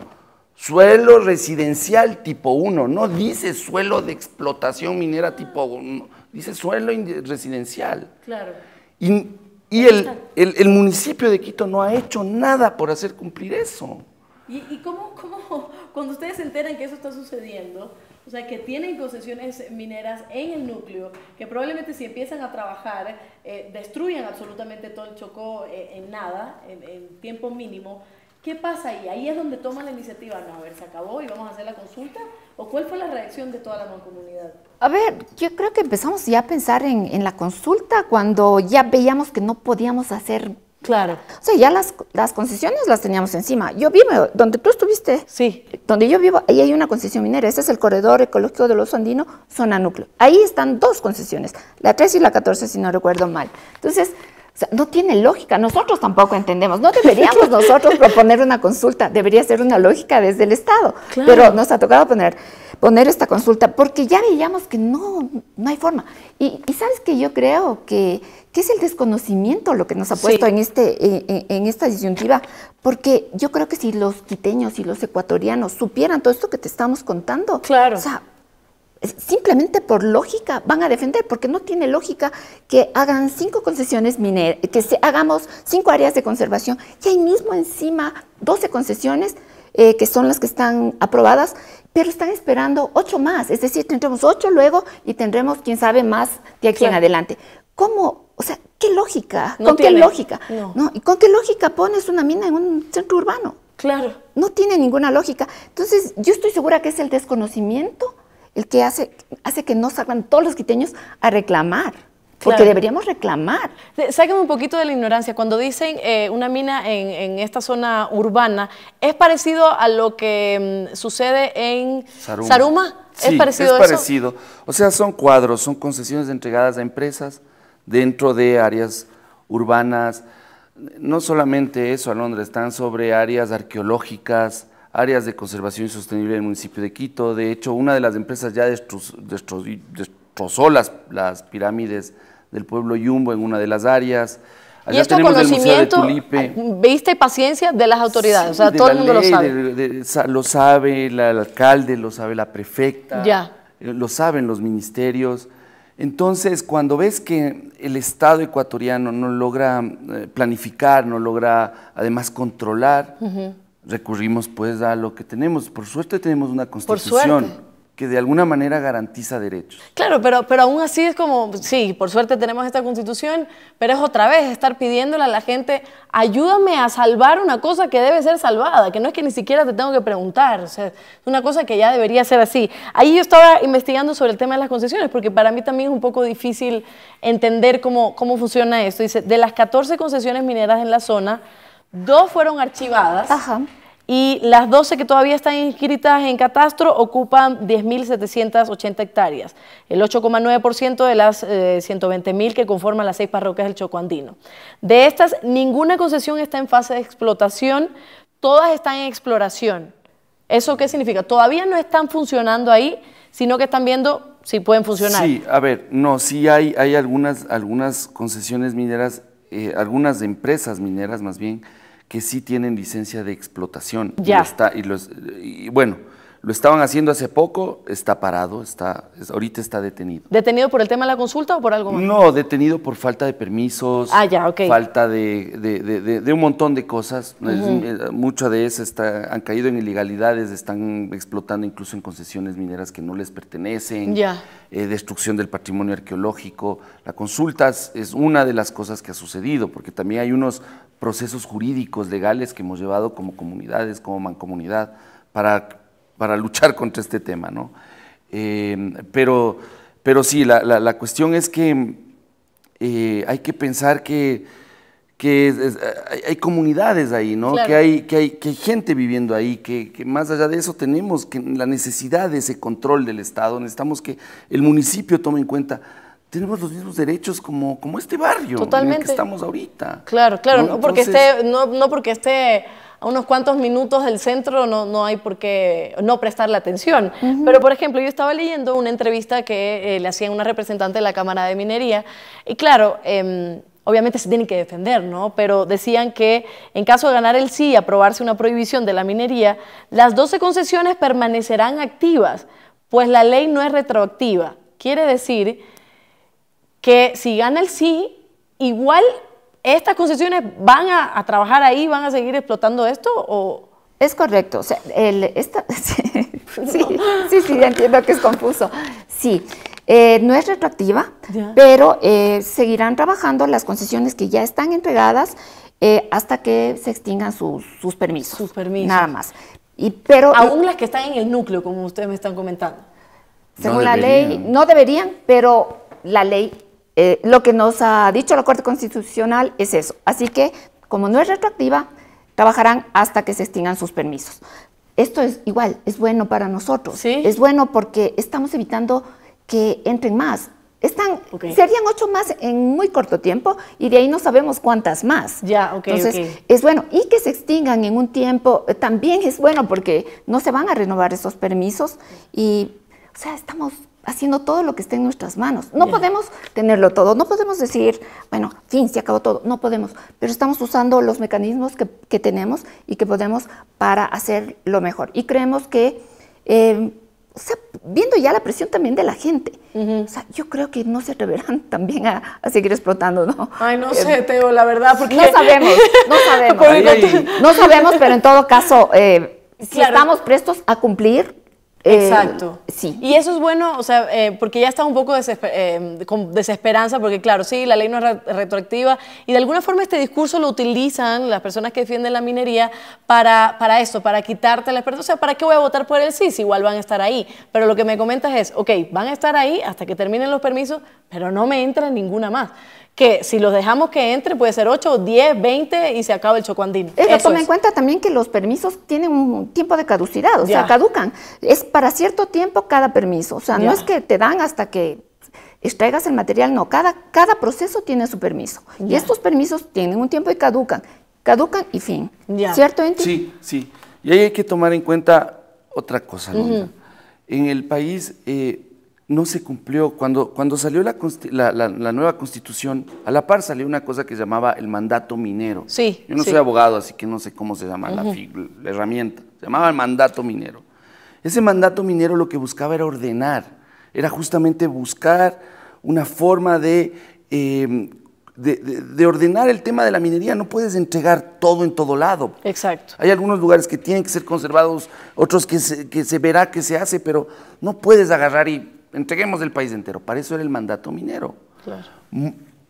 B: Suelo residencial tipo 1, no dice suelo de explotación minera tipo 1, dice suelo residencial. Claro. Y, el, municipio de Quito no ha hecho nada por hacer cumplir eso.
A: ¿Y, cómo, cómo, cuando ustedes se enteran que eso está sucediendo, o sea, que tienen concesiones mineras en el núcleo, que probablemente si empiezan a trabajar, eh, destruyan absolutamente todo el Chocó eh, en nada, en, tiempo mínimo. ¿Qué pasa ahí? Ahí es donde toman la iniciativa. No, a ver, se acabó y vamos a hacer la consulta. ¿O cuál fue la reacción de toda la mancomunidad?
C: A ver, yo creo que empezamos ya a pensar en, en la consulta cuando ya veíamos que no podíamos hacer Claro. O sea, ya las, las concesiones las teníamos encima. Yo vivo, donde tú estuviste, sí. donde yo vivo, ahí hay una concesión minera. Ese es el corredor ecológico de los andinos, zona núcleo. Ahí están dos concesiones, la 3 y la 14, si no recuerdo mal. Entonces, o sea, no tiene lógica, nosotros tampoco entendemos, no deberíamos nosotros proponer una consulta, debería ser una lógica desde el Estado, pero nos ha tocado poner, poner esta consulta porque ya veíamos que no, no hay forma. Y, sabes que yo creo que, es el desconocimiento lo que nos ha puesto en, este, en, esta disyuntiva, porque yo creo que si los quiteños y los ecuatorianos supieran todo esto que te estamos contando, claro. o sea, simplemente por lógica van a defender, porque no tiene lógica que hagan cinco concesiones mineras, que se, hagamos cinco áreas de conservación y hay mismo encima 12 concesiones eh, que son las que están aprobadas, pero están esperando ocho más, es decir, tendremos ocho luego y tendremos quién sabe más de aquí en adelante. ¿Cómo? O sea, ¿qué lógica? ¿Con qué lógica? ¿Y con qué lógica pones una mina en un centro urbano? Claro. No tiene ninguna lógica. Entonces, yo estoy segura que es el desconocimiento el que hace, hace que no salgan todos los quiteños a reclamar. Porque deberíamos reclamar.
A: Sáquenme un poquito de la ignorancia. Cuando dicen eh, una mina en, esta zona urbana, ¿es parecido a lo que mm, sucede en
B: Saruma? ¿Es parecido es parecido. O sea, son cuadros, son concesiones entregadas a empresas dentro de áreas urbanas. No solamente eso, a Londres, están sobre áreas arqueológicas, áreas de conservación sostenible del municipio de Quito. De hecho, una de las empresas ya destrozó, las, pirámides del pueblo Yumbo en una de las áreas. y esto conocimiento, ah,
A: viste paciencia de las autoridades, o sea, todo el mundo lo
B: sabe. lo sabe el alcalde, lo sabe la prefecta, ya. Eh, lo saben los ministerios. Entonces, cuando ves que el Estado ecuatoriano no logra eh, planificar, no logra además controlar, recurrimos pues a lo que tenemos. Por suerte tenemos una constitución que de alguna manera garantiza derechos.
A: Claro, pero, pero aún así es como, sí, por suerte tenemos esta constitución, pero es otra vez estar pidiéndole a la gente, ayúdame a salvar una cosa que debe ser salvada, que no es que ni siquiera te tengo que preguntar, o sea, es una cosa que ya debería ser así. Ahí yo estaba investigando sobre el tema de las concesiones, porque para mí también es un poco difícil entender cómo, cómo funciona esto. Dice, de las 14 concesiones mineras en la zona, Dos fueron archivadas. Y las 12 que todavía están inscritas en catastro ocupan 10.780 hectáreas, el 8,9% de las 120.000 eh, que conforman las seis parroquias del Choco Andino. De estas, ninguna concesión está en fase de explotación, todas están en exploración. ¿Eso qué significa? Todavía no están funcionando ahí, sino que están viendo si pueden funcionar. Sí,
B: a ver, no, sí hay, hay algunas, algunas concesiones mineras, eh, algunas empresas mineras más bien, que sí tienen licencia de explotación. Ya. Y, está, y, los, y bueno, lo estaban haciendo hace poco, está parado, está, ahorita está detenido.
A: ¿Detenido por el tema de la consulta o por algo más? No,
B: detenido por falta de permisos, ah, falta de, un montón de cosas. Eh, mucho de esas está, han caído en ilegalidades, están explotando incluso en concesiones mineras que no les pertenecen, eh, destrucción del patrimonio arqueológico. La consulta es una de las cosas que ha sucedido, porque también hay unos procesos jurídicos legales que hemos llevado como comunidades, como mancomunidad, para para luchar contra este tema, ¿no? Eh, pero, pero sí, la, la, la cuestión es que eh, hay que pensar que, hay, comunidades ahí, ¿no? Que, hay, que, hay, gente viviendo ahí, que, más allá de eso tenemos que la necesidad de ese control del Estado, necesitamos que el municipio tome en cuenta tenemos los mismos derechos como, como este barrio en el que estamos ahorita.
A: Claro, claro, ¿no? porque esté, no, porque esté a unos cuantos minutos del centro no, hay por qué no prestarle atención. Pero, por ejemplo, yo estaba leyendo una entrevista que eh, le hacían una representante de la Cámara de Minería y claro, em, obviamente se tienen que defender, ¿no? Pero decían que en caso de ganar el sí y aprobarse una prohibición de la minería, las 12 concesiones permanecerán activas, pues la ley no es retroactiva. Quiere decir que si gana el sí, igual estas concesiones van a, trabajar ahí, van a seguir explotando esto o...
C: Es correcto, sea, sí, sí, sí, entiendo que es confuso. Sí, eh, no es retroactiva, pero eh, seguirán trabajando las concesiones que ya están entregadas eh, hasta que se extingan sus, permisos. Sus permisos. Nada más. pero, Aún las que están en el núcleo, como ustedes me están comentando. Según la ley, no deberían, pero la ley eh, lo que nos ha dicho la Corte Constitucional es eso. Así que, como no es retroactiva, trabajarán hasta que se extingan sus permisos. Esto es igual, es bueno para nosotros. Es bueno porque estamos evitando que entren más. Están, Serían ocho más en muy corto tiempo y de ahí no sabemos cuántas más. Ya, ok. Entonces, es bueno. Y que se extingan en un tiempo eh, también es bueno porque no se van a renovar esos permisos y, o sea, estamos haciendo todo lo que esté en nuestras manos. No podemos tenerlo todo, no podemos decir, bueno, fin, se acabó todo, no podemos, pero estamos usando los mecanismos que, tenemos y que podemos para hacer lo mejor. Y creemos que, em, viendo ya la presión también de la gente, yo creo que no se atreverán también a, seguir explotando, ¿no? Ay, no em, sé,
A: Teo, la verdad, porque... No sabemos, no sabemos,
C: no sabemos, pero en todo caso... Eh, si estamos prestos a cumplir, Exacto. Eh, sí.
A: Y eso es bueno, o sea, eh, porque ya está un poco eh, con desesperanza, porque claro, sí, la ley no es retroactiva, y de alguna forma este discurso lo utilizan las personas que defienden la minería para, para esto, para quitarte la esperanza, o sea, ¿para qué voy a votar por el sí? Si igual van a estar ahí. Pero lo que me comentas es, ok, van a estar ahí hasta que terminen los permisos, pero no me entra ninguna más que si los dejamos que entre, puede ser 8, 10, 20 y se acaba el chocuandino.
C: Eso, Eso toma en cuenta también que los permisos tienen un tiempo de caducidad, o sea, caducan. Es para cierto tiempo cada permiso, o sea, no es que te dan hasta que extraigas el material, no, cada, cada proceso tiene su permiso. Y estos permisos tienen un tiempo y caducan, caducan y fin. ¿Cierto, Enti? Sí,
B: sí. Y ahí hay que tomar en cuenta otra cosa, En el país... Eh, no se cumplió. Cuando, cuando salió la, nueva constitución, a la par salió una cosa que se llamaba el mandato minero. Sí. Yo no soy abogado, así que no sé cómo se llama la, herramienta. Se llamaba el mandato minero. Ese mandato minero lo que buscaba era ordenar, era justamente buscar una forma em, de, de, ordenar el tema de la minería. No puedes entregar todo en todo lado. Exacto. Hay algunos lugares que tienen que ser conservados, otros que que se verá que se hace, pero no puedes agarrar y entreguemos el país entero. Para eso era el mandato minero.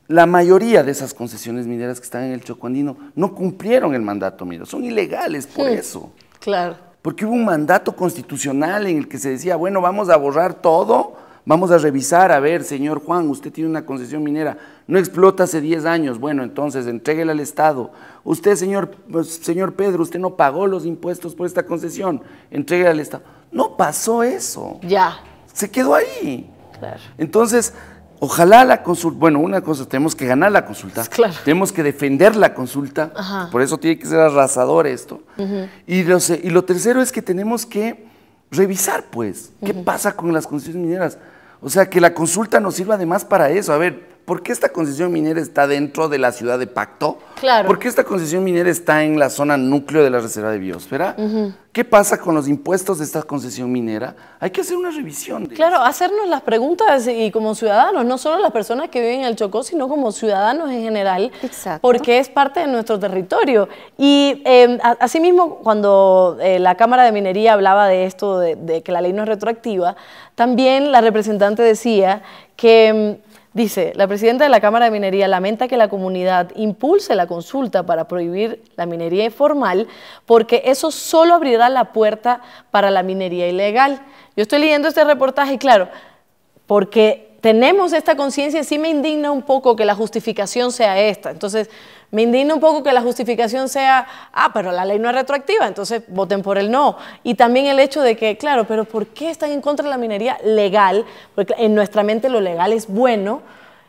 B: La mayoría de esas concesiones mineras que están en el Chocó no cumplieron el mandato minero, son ilegales por hmm. eso. Claro. Porque hubo un mandato constitucional en el que se decía, bueno, vamos a borrar todo, vamos a revisar, a ver, señor Juan, usted tiene una concesión minera, no explota hace 10 años, bueno, entonces entréguela al Estado. Usted, señor, pues, señor Pedro, usted no pagó los impuestos por esta concesión, entréguela al Estado. No pasó eso. Ya se quedó ahí. Claro. Entonces, ojalá la consulta, bueno, una cosa, tenemos que ganar la consulta, claro. tenemos que defender la consulta, por eso tiene que ser arrasador esto. y, lo, y lo tercero es que tenemos que revisar, pues, qué pasa con las condiciones mineras. O sea, que la consulta nos sirva además para eso. A ver, ¿por qué esta concesión minera está dentro de la ciudad de Pacto? Claro. ¿Por qué esta concesión minera está en la zona núcleo de la Reserva de Biosfera? ¿Qué pasa con los impuestos de esta concesión minera? Hay que hacer una revisión.
A: claro, hacernos las preguntas y como ciudadanos, no solo las personas que viven en el Chocó, sino como ciudadanos en general, porque es parte de nuestro territorio. Y em, asimismo, cuando eh, la Cámara de Minería hablaba de esto, de, de que la ley no es retroactiva, también la representante decía que em, Dice, la presidenta de la Cámara de Minería lamenta que la comunidad impulse la consulta para prohibir la minería informal porque eso solo abrirá la puerta para la minería ilegal. Yo estoy leyendo este reportaje y claro, porque tenemos esta conciencia, sí me indigna un poco que la justificación sea esta. Entonces, me indigna un poco que la justificación sea, ah, pero la ley no es retroactiva, entonces voten por el no. Y también el hecho de que, claro, pero ¿por qué están en contra de la minería legal? Porque en nuestra mente lo legal es bueno,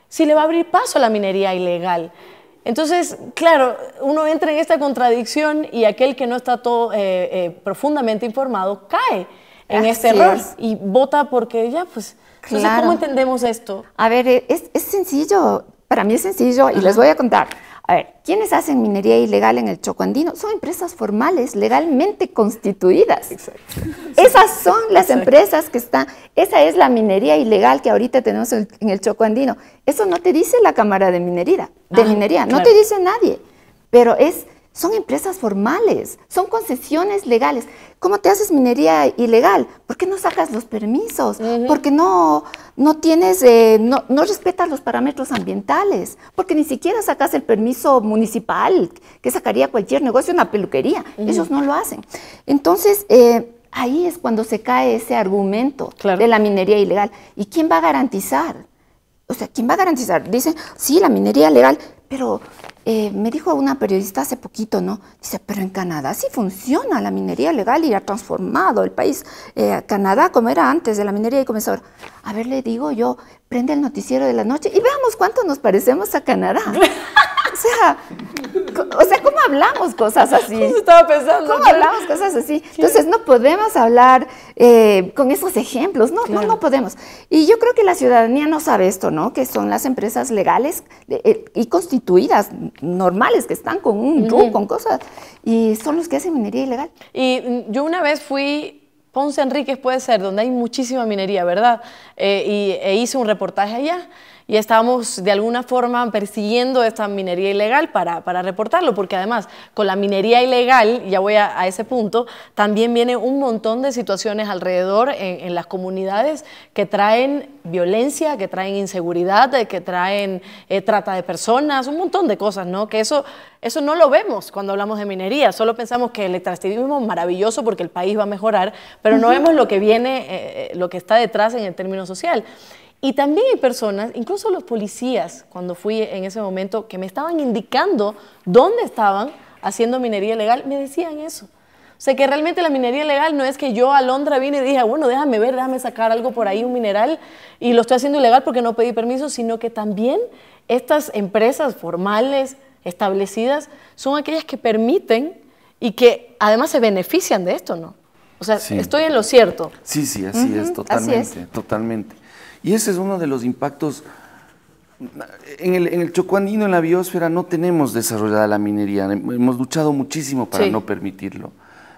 A: si le va a abrir paso a la minería ilegal. Entonces, claro, uno entra en esta contradicción y aquel que no está todo eh, eh, profundamente informado cae en este error
C: y vota porque ya, pues, entonces, ¿cómo
A: entendemos esto?
C: A ver, es, sencillo, para mí es sencillo y les voy a contar. A ver, ¿quiénes hacen minería ilegal en el Choco Andino? Son empresas formales, legalmente constituidas. Exacto. Esas son las empresas que están, esa es la minería ilegal que ahorita tenemos en el Choco Andino. Eso no te dice la Cámara de Minería, de minería no te dice nadie, pero es, son empresas formales, son concesiones legales. ¿Cómo te haces minería ilegal? ¿Por qué no sacas los permisos? Porque no, no tienes, eh, no, respetas los parámetros ambientales, porque ni siquiera sacas el permiso municipal que sacaría cualquier negocio, una peluquería. Ellos no lo hacen. Entonces, eh, ahí es cuando se cae ese argumento de la minería ilegal. ¿Y quién va a garantizar? O sea, ¿quién va a garantizar? Dicen, sí, la minería legal, pero eh, me dijo una periodista hace poquito, ¿no? Dice, pero en Canadá sí funciona la minería legal y ha transformado el país. Eh, Canadá, como era antes de la minería y comenzó. A ver, le digo yo, prende el noticiero de la noche y veamos cuánto nos parecemos a Canadá. o sea, o sea, ¿cómo hablamos cosas así? Yo estaba pensando. ¿Cómo hablamos cosas así? Entonces, no podemos hablar eh, con esos ejemplos, no, no, no podemos. Y yo creo que la ciudadanía no sabe esto, ¿no? Que son las empresas legales eh, eh, y constituidas, normales, que están con un RU, con cosas, y son los que hacen minería ilegal. Y mm, yo una vez fui Ponce Enríquez puede ser,
A: donde hay muchísima minería, ¿verdad? y, e hice un reportaje allá y estamos de alguna forma persiguiendo esta minería ilegal para, reportarlo, porque además con la minería ilegal, ya voy a, ese punto, también viene un montón de situaciones alrededor en, las comunidades que traen violencia, que traen inseguridad, eh, que traen eh, trata de personas, un montón de cosas, ¿no? Que eso, eso no lo vemos cuando hablamos de minería, solo pensamos que el extractivismo es maravilloso porque el país va a mejorar, pero no vemos lo que viene, eh, lo que está detrás en el término social. Y también hay personas, incluso los policías, cuando fui en ese momento, que me estaban indicando dónde estaban haciendo minería legal me decían eso. O sea que realmente la minería ilegal no es que yo a Londra vine y dije, bueno, déjame ver, déjame sacar algo por ahí, un mineral, y lo estoy haciendo ilegal porque no pedí permiso, sino que también estas empresas formales, establecidas, son aquellas que permiten y que además se benefician de esto, ¿no? O sea, estoy en lo cierto. Sí,
B: sí, así es, totalmente, totalmente. Y ese es uno de los impactos. En el, en en la biosfera, no tenemos desarrollada la minería. Hemos luchado muchísimo para no permitirlo.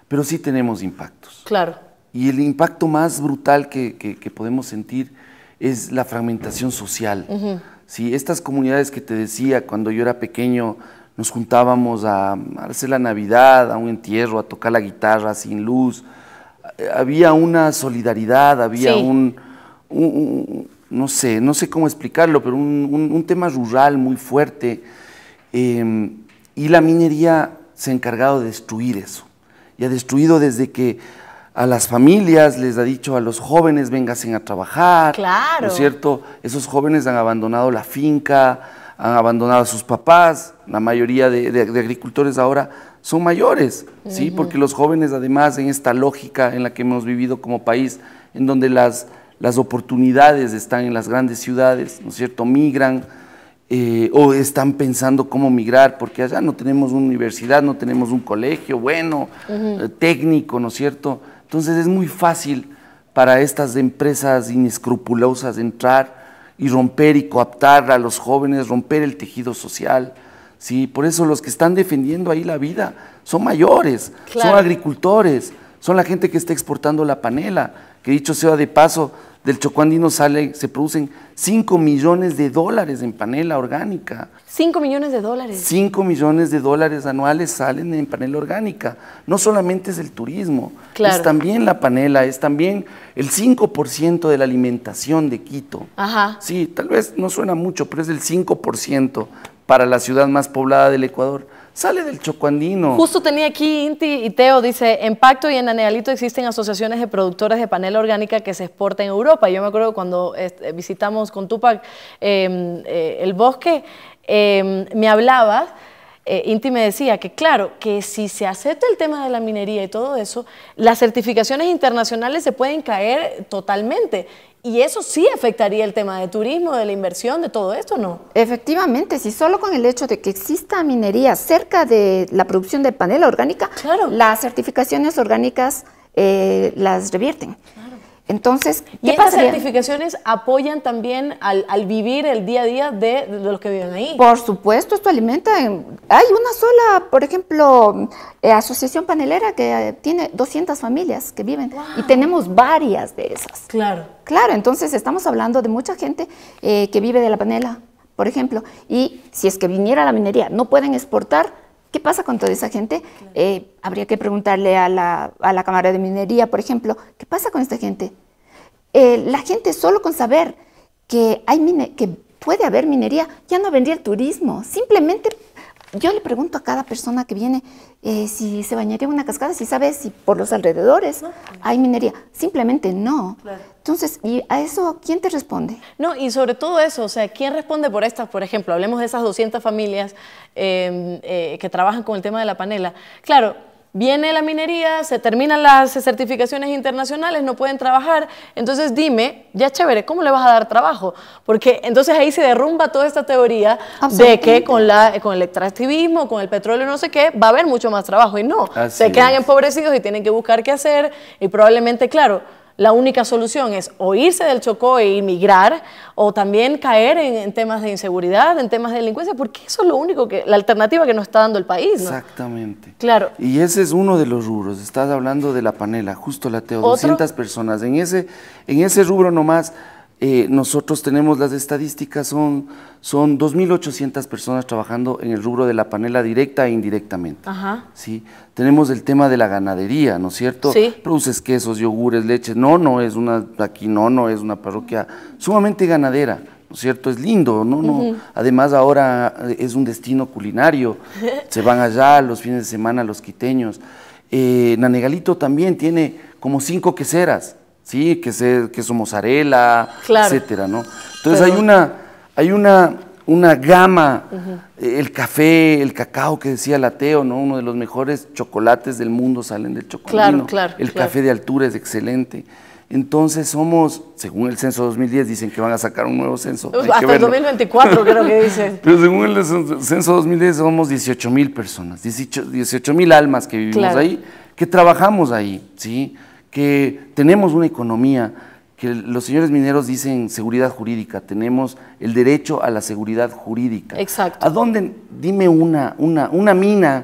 B: Pero sí tenemos impactos. Claro. Y el impacto más brutal que, podemos sentir es la fragmentación social. si Estas comunidades que te decía cuando yo era pequeño, nos juntábamos a, hacer la Navidad, a un entierro, a tocar la guitarra sin luz. Eh, había una solidaridad, había un no sé, no sé cómo explicarlo, pero un, tema rural muy fuerte. Em, y la minería se ha encargado de destruir eso. Y ha destruido desde que a las familias les ha dicho a los jóvenes vengasen a trabajar. Claro. es cierto? Esos jóvenes han abandonado la finca, han abandonado a sus papás. La mayoría de, agricultores ahora son mayores, ¿sí? Porque los jóvenes, además, en esta lógica en la que hemos vivido como país, en donde las las oportunidades están en las grandes ciudades, ¿no es cierto? Migran eh, o están pensando cómo migrar, porque allá no tenemos una universidad, no tenemos un colegio bueno, eh, técnico, ¿no es cierto? Entonces es muy fácil para estas empresas inescrupulosas entrar y romper y coaptar a los jóvenes, romper el tejido social. ¿sí? Por eso los que están defendiendo ahí la vida son mayores, son agricultores, son la gente que está exportando la panela, que dicho sea de paso, del Chocuandino sale, se producen 5 millones de dólares en panela orgánica.
A: 5 millones de dólares.
B: 5 millones de dólares anuales salen en panela orgánica. No solamente es el turismo, es también la panela, es también el 5% de la alimentación de Quito. Ajá. Sí, tal vez no suena mucho, pero es el 5% para la ciudad más poblada del Ecuador. Sale del chocuandino. Justo
A: tenía aquí Inti y Teo, dice, en Pacto y en Anealito existen asociaciones de productores de panela orgánica que se exporta en Europa. Yo me acuerdo cuando este, visitamos con Tupac em, eh, el bosque, em, me hablaba, eh, Inti me decía que claro, que si se acepta el tema de la minería y todo eso, las certificaciones internacionales se pueden caer totalmente. Y eso sí afectaría el tema de turismo, de la inversión, de todo esto, ¿no?
C: Efectivamente, si solo con el hecho de que exista minería cerca de la producción de panela orgánica, claro. las certificaciones orgánicas eh, las revierten. Ah, entonces, ¿qué ¿Y estas
A: certificaciones apoyan también al, vivir el día a día de, los que viven ahí? Por
C: supuesto, esto alimenta. Hay una sola, por ejemplo, eh, asociación panelera que tiene 200 familias que viven y tenemos varias de esas. Claro. Claro, entonces estamos hablando de mucha gente eh, que vive de la panela, por ejemplo. Y si es que viniera la minería, no pueden exportar, ¿Qué pasa con toda esa gente? Eh, habría que preguntarle a la, Cámara de Minería, por ejemplo, ¿qué pasa con esta gente? Eh, la gente solo con saber que, hay que puede haber minería, ya no vendría el turismo. Simplemente yo le pregunto a cada persona que viene, eh, si se bañaría una cascada, si sabes si por los alrededores hay minería. Simplemente no. Entonces, ¿y a eso quién te responde?
A: No, y sobre todo eso, o sea, ¿quién responde por estas? Por ejemplo, hablemos de esas 200 familias em, eh, que trabajan con el tema de la panela. Claro, viene la minería, se terminan las certificaciones internacionales, no pueden trabajar, entonces dime, ya chévere, ¿cómo le vas a dar trabajo? Porque entonces ahí se derrumba toda esta teoría de que con, la, con el extractivismo, con el petróleo, no sé qué, va a haber mucho más trabajo y no, se quedan empobrecidos y tienen que buscar qué hacer y probablemente, claro, la única solución es o irse del Chocó e inmigrar o también caer en, temas de inseguridad, en temas de delincuencia, porque eso es lo único que, la alternativa que nos está dando el país.
B: Exactamente. Claro. Y ese es uno de los rubros. Estás hablando de la panela, justo la Teo, 200 personas. En ese, en ese rubro nomás eh, nosotros tenemos las estadísticas, son, son 2.800 personas trabajando en el rubro de la panela directa e indirectamente. Ajá. Tenemos el tema de la ganadería, ¿no es cierto? Sí. Produces quesos, yogures, leche. No, no es una, aquí no, no es una parroquia sumamente ganadera. ¿no es cierto? Es lindo, ¿no? no Además ahora eh, es un destino culinario, se van allá los fines de semana los quiteños. Eh, Nanegalito también tiene como cinco queseras, ¿sí? Que, se, que somos etcétera, ¿no? Entonces hay una, hay una, una gama, el café, el cacao que decía Lateo, ¿no? Uno de los mejores chocolates del mundo salen del chocolate Claro, claro. El café de altura es excelente. Entonces somos, según el censo 2010, dicen que van a sacar un nuevo censo. hasta el
A: 2024 creo que dicen.
B: Pero según el censo 2010 somos 18 mil personas, 18 mil almas que vivimos ahí, que trabajamos ahí, ¿sí? que tenemos una economía, que los señores mineros dicen seguridad jurídica, tenemos el derecho a la seguridad jurídica. Exacto. ¿A dónde, dime una, una, mina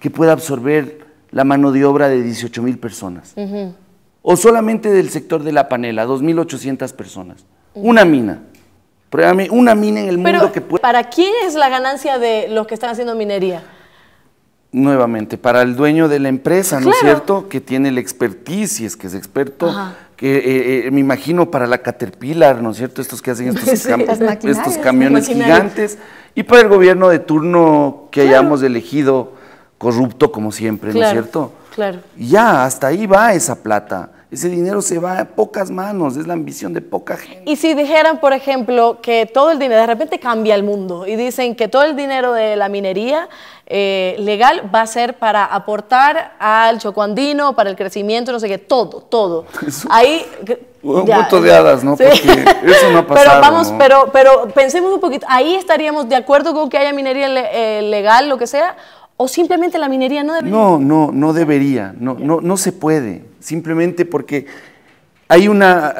B: que pueda absorber la mano de obra de 18 mil personas? O solamente del sector de la panela, 2.800 personas. personas. Una mina. Pruébame una mina en el mundo que pueda.
A: ¿Para quién es la ganancia de los que están haciendo minería?
B: nuevamente para el dueño de la empresa, ¿no es cierto? Que tiene la expertise, es que es experto, que eh, eh, me imagino para la Caterpillar, ¿no es cierto? Estos que hacen estos, camiones gigantes y para el gobierno de turno que hayamos elegido corrupto como siempre, ¿no es cierto? Claro. Ya, hasta ahí va esa plata. Ese dinero se va a pocas manos, es la ambición de poca gente.
A: Y si dijeran, por ejemplo, que todo el dinero, de repente cambia el mundo y dicen que todo el dinero de la minería eh, legal va a ser para aportar al chocuandino, para el crecimiento, no sé qué, todo, todo. Ahí,
D: un de hadas, ¿no? Porque eso no ha pasado, Pero vamos,
A: pero, pero pensemos un poquito. Ahí estaríamos de acuerdo con que haya minería eh, legal, lo que sea, o simplemente la minería no debería. No,
B: no, no debería. No, no, no se puede. Simplemente porque hay una,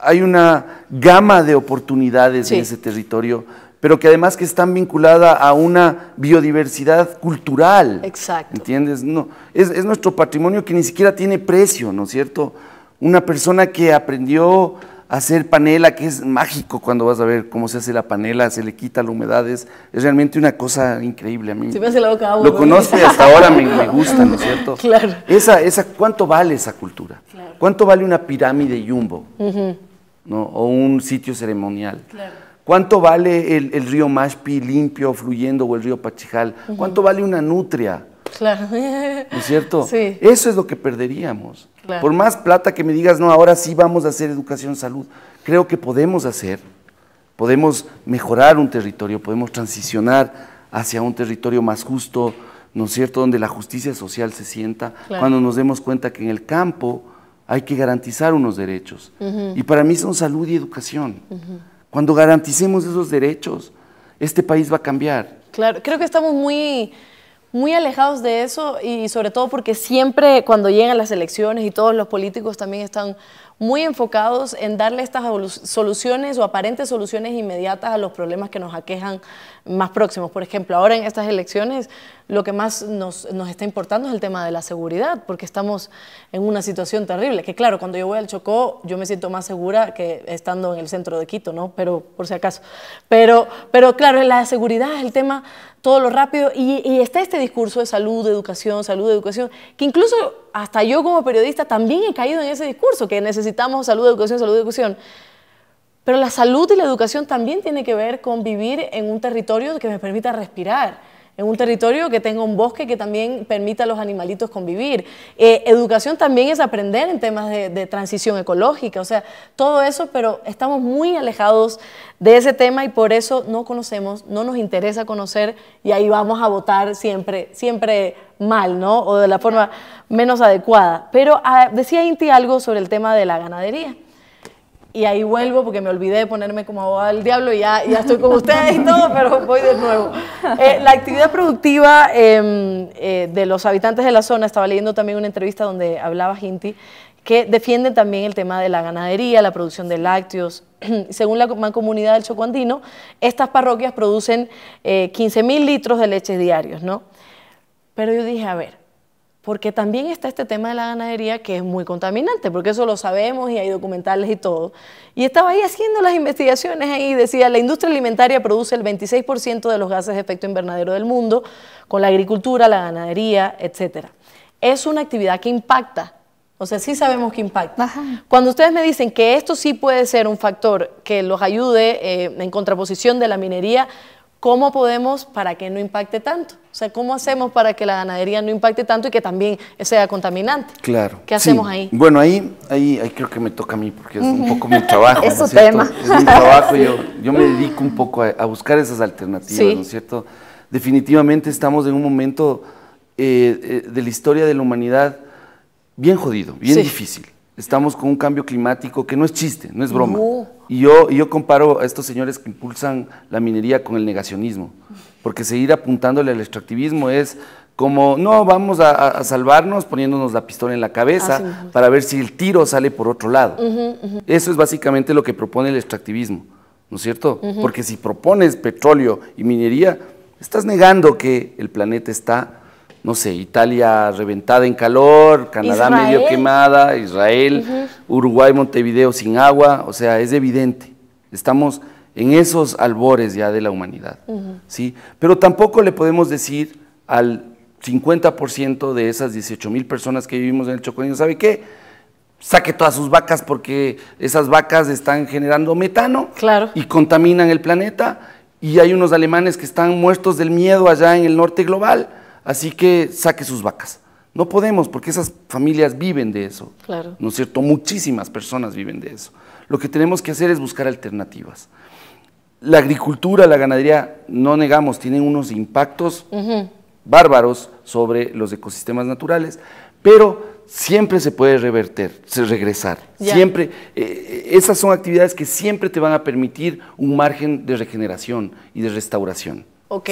B: hay, una gama de oportunidades en ese territorio pero que además que están vinculadas a una biodiversidad cultural. Exacto. ¿Entiendes? No, es, nuestro patrimonio que ni siquiera tiene precio, ¿no es cierto? Una persona que aprendió a hacer panela, que es mágico cuando vas a ver cómo se hace la panela, se le quita la humedad, es, realmente una cosa increíble a mí. Se me
D: la boca Lo conozco y hasta ahora me,
B: gusta, ¿no es cierto? Claro. Esa, esa, ¿Cuánto vale esa cultura? Claro. ¿Cuánto vale una pirámide jumbo? O un sitio ceremonial. Claro. ¿Cuánto vale el, río Mashpi limpio, fluyendo, o el río Pachijal? ¿Cuánto vale una nutria?
D: Claro. ¿No
B: es cierto? Sí. Eso es lo que perderíamos. Por más plata que me digas, no, ahora sí vamos a hacer educación salud. Creo que podemos hacer, podemos mejorar un territorio, podemos transicionar hacia un territorio más justo, ¿no es cierto?, donde la justicia social se sienta, cuando nos demos cuenta que en el campo hay que garantizar unos derechos. Y para mí son salud y educación. Cuando garanticemos esos derechos, este país va a cambiar.
A: Claro, creo que estamos muy, muy alejados de eso y sobre todo porque siempre cuando llegan las elecciones y todos los políticos también están muy enfocados en darle estas soluciones o aparentes soluciones inmediatas a los problemas que nos aquejan más próximos. Por ejemplo, ahora en estas elecciones lo que más nos, está importando es el tema de la seguridad, porque estamos en una situación terrible, que claro, cuando yo voy al Chocó yo me siento más segura que estando en el centro de Quito, ¿no? Pero por si acaso. Pero, pero claro, la seguridad es el tema todo lo rápido y, está este discurso de salud, educación, salud, educación, que incluso hasta yo como periodista también he caído en ese discurso, que necesitamos salud, educación, salud, educación. Pero la salud y la educación también tiene que ver con vivir en un territorio que me permita respirar en un territorio que tenga un bosque que también permita a los animalitos convivir. Eh, educación también es aprender en temas de, transición ecológica, o sea, todo eso, pero estamos muy alejados de ese tema y por eso no conocemos, no nos interesa conocer y ahí vamos a votar siempre, siempre mal, ¿no? O de la forma menos adecuada. Pero ah, decía Inti algo sobre el tema de la ganadería y ahí vuelvo porque me olvidé de ponerme como abogada del diablo y ya, ya estoy con ustedes y todo, pero voy de nuevo. Eh, la actividad productiva em, eh, de los habitantes de la zona, estaba leyendo también una entrevista donde hablaba Hinti, que defienden también el tema de la ganadería, la producción de lácteos. Según la mancomunidad del Chocuandino, estas parroquias producen 15 eh, mil litros de leches diarios, ¿no? Pero yo dije, a ver, porque también está este tema de la ganadería que es muy contaminante, porque eso lo sabemos y hay documentales y todo. Y estaba ahí haciendo las investigaciones ahí, decía, la industria alimentaria produce el 26% de los gases de efecto invernadero del mundo, con la agricultura, la ganadería, etc. Es una actividad que impacta, o sea, sí sabemos que impacta. Cuando ustedes me dicen que esto sí puede ser un factor que los ayude eh, en contraposición de la minería, ¿Cómo podemos para que no impacte tanto? O sea, ¿cómo hacemos para que la ganadería no impacte tanto y que también sea contaminante?
B: Claro. ¿Qué hacemos ahí? Bueno, ahí, ahí, ahí, creo que me toca a mí porque es un poco mi trabajo. es su tema. Es mi trabajo. Yo, me dedico un poco a, buscar esas alternativas, ¿no es cierto? Definitivamente estamos en un momento eh, eh, de la historia de la humanidad bien jodido, bien difícil estamos con un cambio climático que no es chiste, no es broma. Y yo, yo comparo a estos señores que impulsan la minería con el negacionismo, porque seguir apuntándole al extractivismo es como, no, vamos a, salvarnos poniéndonos la pistola en la cabeza para ver si el tiro sale por otro lado. Eso es básicamente lo que propone el extractivismo, ¿no es cierto? Porque si propones petróleo y minería, estás negando que el planeta está no sé, Italia reventada en calor, Canadá medio quemada, Israel, Uruguay, Montevideo sin agua, o sea, es evidente. Estamos en esos albores ya de la humanidad, ¿sí? Pero tampoco le podemos decir al 50% de esas 18 mil personas que vivimos en el Chocó, ¿sabe qué? Saque todas sus vacas porque esas vacas están generando metano y contaminan el planeta y hay unos alemanes que están muertos del miedo allá en el norte global Así que saque sus vacas. No podemos, porque esas familias viven de eso. Claro. ¿No es cierto? Muchísimas personas viven de eso. Lo que tenemos que hacer es buscar alternativas. La agricultura, la ganadería, no negamos, tienen unos impactos bárbaros sobre los ecosistemas naturales, pero siempre se puede reverter, se regresar. Siempre, eh, eh, esas son actividades que siempre te van a permitir un margen de regeneración y de restauración. Ok.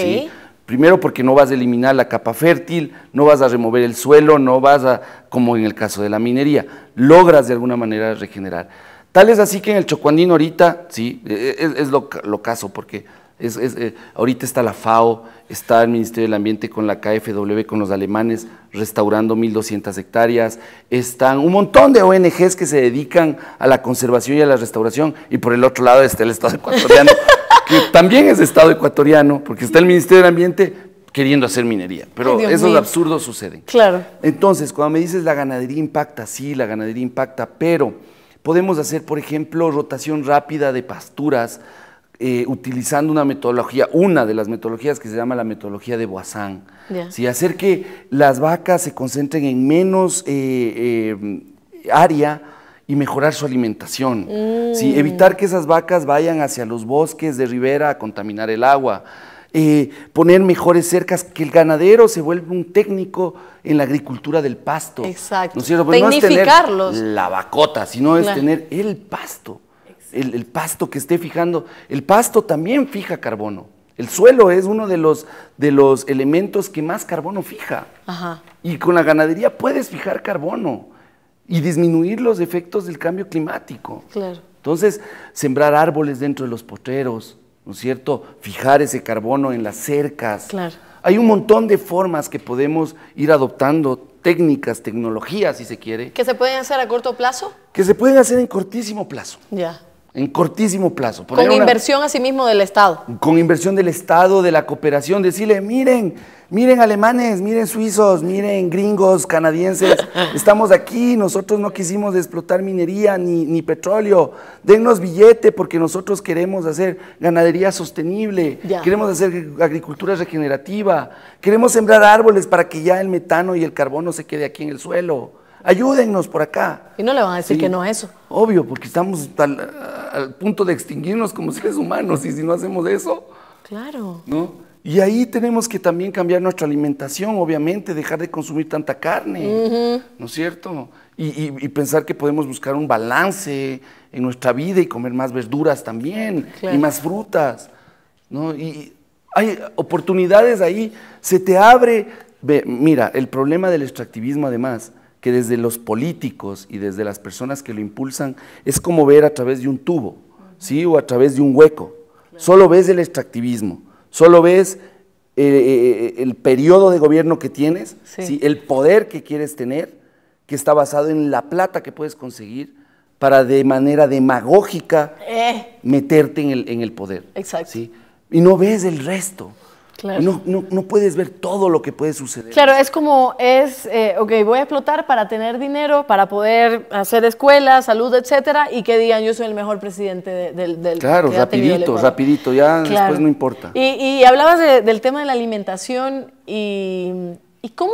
B: Primero porque no vas a eliminar la capa fértil, no vas a remover el suelo, no vas a, como en el caso de la minería, logras de alguna manera regenerar. Tal es así que en el Chocuandín ahorita, sí, e, e, es, lo, caso porque es, eh, ahorita está la FAO, está el Ministerio del Ambiente con la KfW, con los alemanes, restaurando 1.200 hectáreas, están un montón de ONGs que se dedican a la conservación y a la restauración, y por el otro lado está el Estado ecuatoriano que también es Estado ecuatoriano, porque está el Ministerio del Ambiente queriendo hacer minería, pero eso esos absurdos suceden. Claro. Entonces, cuando me dices la ganadería impacta, sí, la ganadería impacta, pero podemos hacer, por ejemplo, rotación rápida de pasturas eh, utilizando una metodología, una de las metodologías que se llama la metodología de Boazán. si hacer que las vacas se concentren en menos eh, eh, área y mejorar su alimentación. Mm. Evitar que esas vacas vayan hacia los bosques de ribera a contaminar el agua. Eh, poner mejores cercas, que el ganadero se vuelva un técnico en la agricultura del pasto. Exacto. ¿No es cierto? Pues no es tener la vacota, sino es tener el pasto. El, pasto que esté fijando. El pasto también fija carbono. El suelo es uno de los, de los elementos que más carbono fija. Y con la ganadería puedes fijar carbono y disminuir los efectos del cambio climático. Claro. Entonces, sembrar árboles dentro de los potreros, ¿no es cierto? Fijar ese carbono en las cercas. Claro. Hay un montón de formas que podemos ir adoptando, técnicas, tecnologías, si se quiere.
A: ¿Que se pueden hacer a corto plazo?
B: Que se pueden hacer en cortísimo plazo. Ya. En cortísimo plazo. con a inversión
A: asimismo del Estado.
B: Con inversión del Estado, de la cooperación, decirle, miren, miren alemanes, miren suizos, miren gringos, canadienses, estamos aquí, nosotros no quisimos explotar minería ni, petróleo, dennos billete porque nosotros queremos hacer ganadería sostenible, queremos hacer agricultura regenerativa, queremos sembrar árboles para que ya el metano y el carbono se quede aquí en el suelo ayúdennos por acá. Y
A: no le van a decir que no a
B: eso. Obvio, porque estamos al, al, punto de extinguirnos como seres humanos y si no hacemos eso. Claro. ¿No? Y ahí tenemos que también cambiar nuestra alimentación, obviamente, dejar de consumir tanta carne, ¿no es cierto? Y, pensar que podemos buscar un balance en nuestra vida y comer más verduras también, y más frutas, ¿no? Y hay oportunidades ahí, se te abre. mira, el problema del extractivismo además, que desde los políticos y desde las personas que lo impulsan, es como ver a través de un tubo, ¿sí? O a través de un hueco. Solo ves el extractivismo solo ves eh, eh, eh, el periodo de gobierno que tienes, el poder que quieres tener, que está basado en la plata que puedes conseguir para de manera demagógica meterte en el, poder. Exacto. Y no ves el resto. No, no, no, puedes ver todo lo que puede suceder. Claro,
A: es como, es, eh, ok, voy a explotar para tener dinero, para poder hacer escuela, salud, etcétera, y que digan, yo soy el mejor presidente del, país. Claro, rapidito,
B: rapidito, ya después no importa.
A: Y, hablabas del tema de la alimentación y, cómo,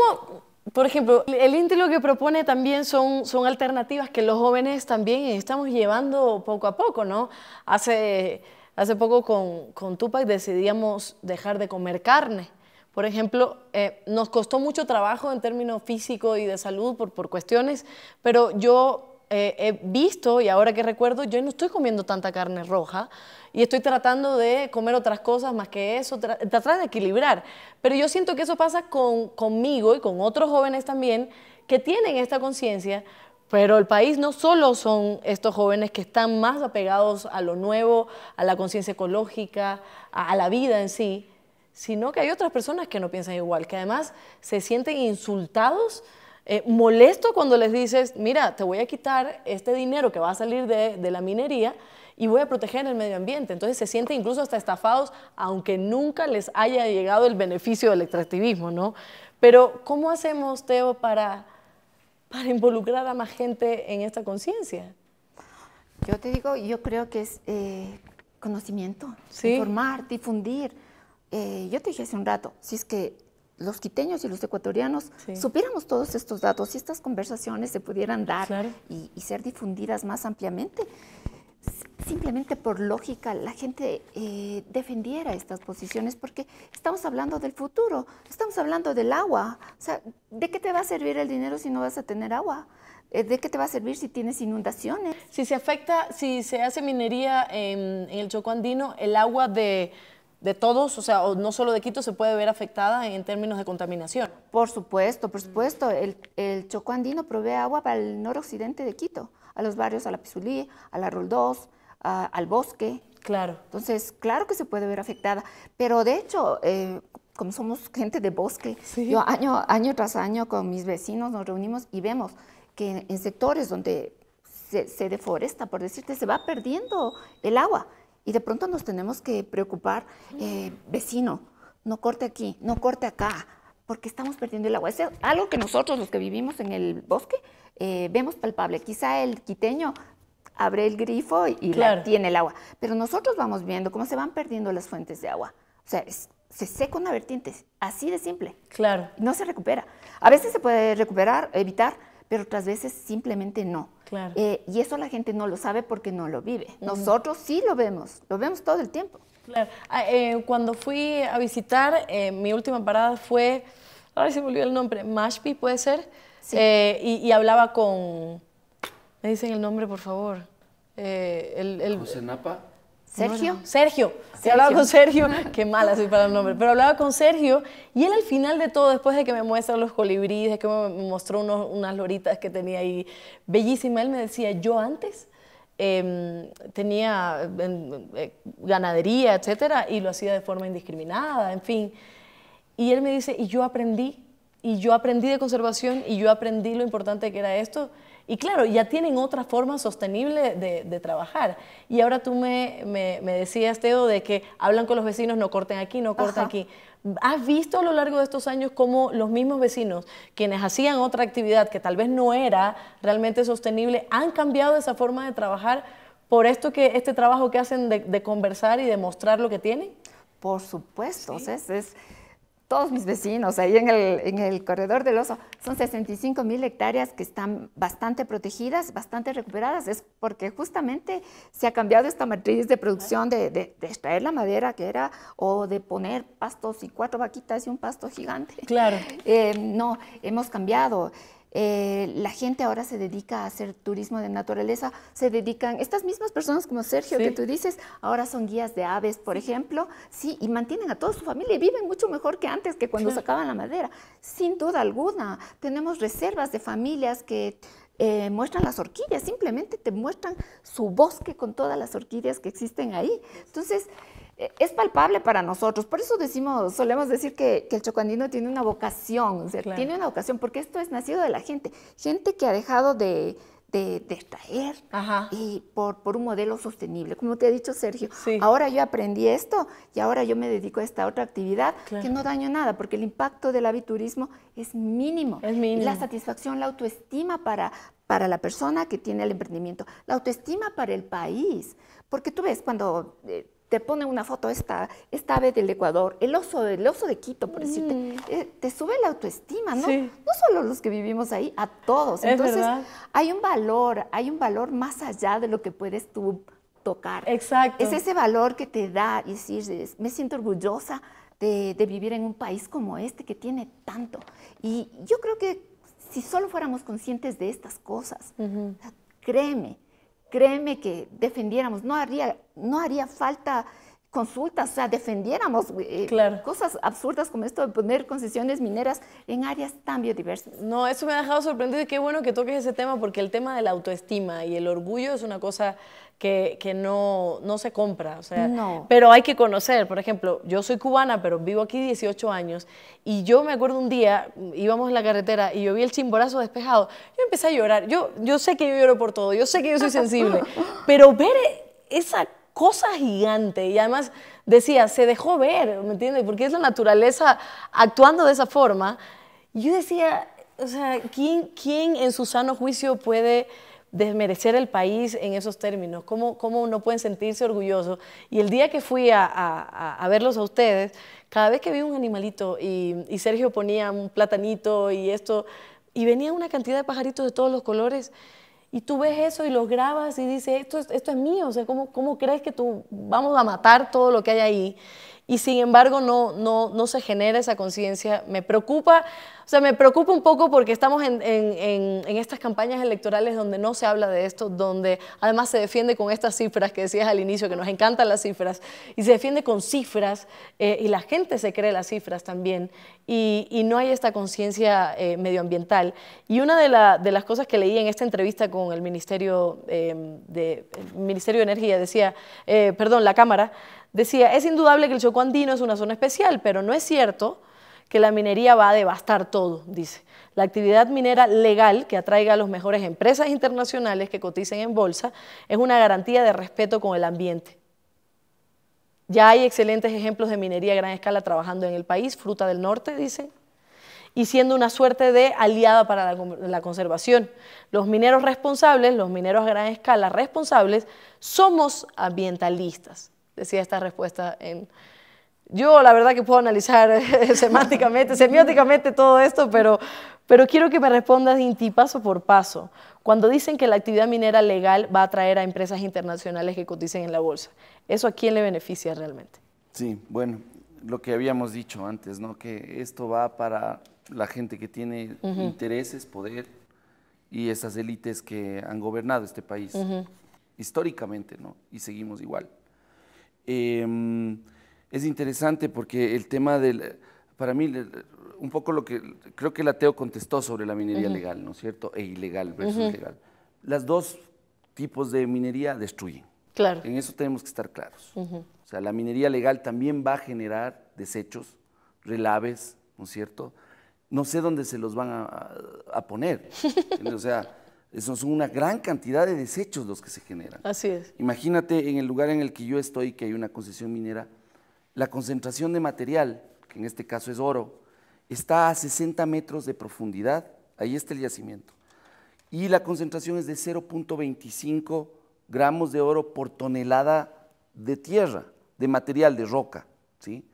A: por ejemplo, el INTI que propone también son, son alternativas que los jóvenes también estamos llevando poco a poco, ¿no? Hace Hace poco con, con Tupac decidíamos dejar de comer carne. Por ejemplo, eh, nos costó mucho trabajo en términos físico y de salud por, por cuestiones, pero yo eh, he visto y ahora que recuerdo, yo no estoy comiendo tanta carne roja y estoy tratando de comer otras cosas más que eso, tratar de equilibrar. Pero yo siento que eso pasa conmigo y con otros jóvenes también que tienen esta conciencia, pero el país no solo son estos jóvenes que están más apegados a lo nuevo, a la conciencia ecológica, a, la vida en sí, sino que hay otras personas que no piensan igual, que además se sienten insultados, eh, molestos cuando les dices, mira, te voy a quitar este dinero que va a salir de, la minería y voy a proteger el medio ambiente. Entonces se sienten incluso hasta estafados, aunque nunca les haya llegado el beneficio del extractivismo, ¿no? Pero ¿cómo hacemos, Teo,
C: para para involucrar a más gente en esta conciencia? Yo te digo, yo creo que es eh, conocimiento, informar, difundir. Eh, yo te dije hace un rato, si es que los quiteños y los ecuatorianos supiéramos todos estos datos, y estas conversaciones se pudieran dar y, ser difundidas más ampliamente, simplemente por lógica la gente eh, defendiera estas posiciones porque estamos hablando del futuro, estamos hablando del agua. O sea, ¿de qué te va a servir el dinero si no vas a tener agua? Eh, ¿De qué te va a servir si tienes inundaciones? Si se afecta, si se hace minería en, el Chocó Andino, el agua de, todos, o sea, no solo de Quito, se puede ver afectada en términos de contaminación. Por supuesto, por supuesto. El, el Chocó Andino provee agua para el noroccidente de Quito a los barrios, a la Pizulí, a la Roldós, 2, al bosque. Claro. Entonces, claro que se puede ver afectada, pero de hecho, eh, como somos gente de bosque, yo año, año tras año con mis vecinos nos reunimos y vemos que en, sectores donde se, deforesta, por decirte, se va perdiendo el agua y de pronto nos tenemos que preocupar, eh, vecino, no corte aquí, no corte acá, porque estamos perdiendo el agua. Es algo que nosotros, los que vivimos en el bosque, eh, vemos palpable. Quizá el quiteño abre el grifo y, tiene el agua, pero nosotros vamos viendo cómo se van perdiendo las fuentes de agua. O sea, se seca una vertiente, así de simple. Claro. No se recupera. A veces se puede recuperar, evitar, pero otras veces simplemente no. Claro. Eh, y eso la gente no lo sabe porque no lo vive. Nosotros sí lo vemos, lo vemos todo el tiempo.
A: Claro. Ah, eh, cuando fui a visitar, mi última parada fue ahora se me olvidó el nombre, Mashpi puede ser, eh, y, hablaba con, me dicen el nombre por favor,
B: eh, el,
A: Sergio. Sergio. Sergio. hablaba con Sergio. Qué mala soy para el nombre. Pero hablaba con Sergio y él al final de todo, después de que me muestra los colibríes, de que me mostró unas loritas que tenía ahí bellísima, él me decía, yo antes em, tenía em, eh, ganadería, etcétera, y lo hacía de forma indiscriminada, en fin. Y él me dice, y yo aprendí, y yo aprendí de conservación, y yo aprendí lo importante que era esto. Y claro, ya tienen otra forma sostenible de, trabajar. Y ahora tú me, me, decías, Teo, de que hablan con los vecinos, no corten aquí, no corten aquí. ¿Has visto a lo largo de estos años cómo los mismos vecinos, quienes hacían otra actividad que tal vez no era realmente sostenible, han cambiado esa forma de trabajar por esto que este trabajo que hacen de, conversar y de mostrar lo que tienen? Por supuesto,
C: es todos mis vecinos ahí en el, en el corredor del oso, son 65 mil hectáreas que están bastante protegidas, bastante recuperadas. Es porque justamente se ha cambiado esta matriz de producción de, extraer la madera que era o de poner pastos y cuatro vaquitas y un pasto gigante. Claro. Eh, no, hemos cambiado. Eh, la gente ahora se dedica a hacer turismo de naturaleza, se dedican, estas mismas personas como Sergio que tú dices, ahora son guías de aves, por ejemplo, sí, y mantienen a toda su familia y viven mucho mejor que antes, que cuando sacaban la madera, sin duda alguna. Tenemos reservas de familias que eh, muestran las orquídeas, simplemente te muestran su bosque con todas las orquídeas que existen ahí. Entonces, eh, es palpable para nosotros. Por eso decimos, solemos decir que, el chocandino tiene una vocación, tiene una vocación, porque esto es nacido de la gente. Gente que ha dejado de, de, y por, por, un modelo sostenible. Como te ha dicho Sergio, ahora yo aprendí esto y ahora yo me dedico a esta otra actividad que no daño nada, porque el impacto del aviturismo es mínimo. Es la satisfacción, la autoestima para, para la persona que tiene el emprendimiento, la autoestima para el país. Porque tú ves, cuando... Eh, te pone una foto, esta, esta ave del Ecuador, el oso, el oso de Quito, por decirte, mm. eh, te sube la autoestima, ¿no? No solo los que vivimos ahí, a todos. Entonces, hay un valor, hay un valor más allá de lo que puedes tú tocar. Exacto. Es ese valor que te da y decir, me siento orgullosa de, vivir en un país como este que tiene tanto. Y yo creo que si solo fuéramos conscientes de estas cosas, créeme, créeme que defendiéramos, no haría, no haría falta consultas, o sea, defendiéramos eh, eh, cosas absurdas como esto de poner concesiones mineras en áreas tan biodiversas. No, eso
A: me ha dejado sorprendido y qué bueno que toques ese tema porque el tema de la autoestima y el orgullo es una cosa que, no, no, se compra, o sea, pero hay que conocer, por ejemplo, yo soy cubana, pero vivo aquí 18 años y yo me acuerdo un día, íbamos en la carretera y yo vi el chimborazo despejado, yo empecé a llorar, yo, yo sé que yo lloro por todo, yo sé que yo soy sensible, pero ver e, esa cosa gigante. Y además decía, se dejó ver, ¿me entiendes? Porque es la naturaleza actuando de esa forma. yo decía, o sea, ¿quién, quién en su sano juicio puede desmerecer el país en esos términos? ¿Cómo, cómo no pueden sentirse orgullosos? Y el día que fui a, verlos a ustedes, cada vez que vi un animalito y Sergio ponía un platanito y esto, y venía una cantidad de pajaritos de todos los colores, y tú ves eso y lo grabas y dices, esto, esto es mío, o sea, ¿cómo, ¿cómo crees que tú vamos a matar todo lo que hay ahí? y sin embargo no, no, se genera esa conciencia. Me preocupa, o sea, me preocupa un poco porque estamos en, estas campañas electorales donde no se habla de esto, donde además se defiende con estas cifras que decías al inicio, que nos encantan las cifras, y se defiende con cifras eh, y la gente se cree las cifras también y, no hay esta conciencia eh, medioambiental. Y una de, la, de, las cosas que leí en esta entrevista con el Ministerio, eh, de, el Ministerio de Energía, decía, perdón, la Cámara, decía, es indudable que el Chocó andino es una zona especial, pero no es cierto que la minería va a devastar todo, dice. La actividad minera legal que atraiga a las mejores empresas internacionales que coticen en bolsa es una garantía de respeto con el ambiente. Ya hay excelentes ejemplos de minería a gran escala trabajando en el país, fruta del norte, dice y siendo una suerte de aliada para la, conservación. Los mineros responsables, los mineros a gran escala responsables, somos ambientalistas decía esta respuesta en... Yo la verdad que puedo analizar semánticamente, semióticamente todo esto, pero, pero quiero que me respondas Inti paso por paso. Cuando dicen que la actividad minera legal va a atraer a empresas internacionales que coticen en la bolsa, ¿eso a quién le beneficia realmente?
B: Sí, bueno, lo que habíamos dicho antes, ¿no? Que esto va para la gente que tiene intereses, poder y esas élites que han gobernado este país históricamente, ¿no? Y seguimos igual. Em, es interesante porque el tema del, para mí, un poco lo que creo que el ateo contestó sobre la minería legal, ¿no es cierto? E ilegal versus legal. Las dos tipos de minería destruyen. Claro. En eso tenemos que estar claros. O sea, la minería legal también va a generar desechos, relaves, ¿no es cierto? No sé dónde se los van a, a poner. o sea, eso son una gran cantidad de desechos los que se generan. Así es. Imagínate en el lugar en el que yo estoy, que hay una concesión minera, la concentración de material, que en este caso es oro, está a 60 metros de profundidad, ahí está el yacimiento, y la concentración es de 0.25 gramos de oro por tonelada de tierra, de material, de roca, ¿sí?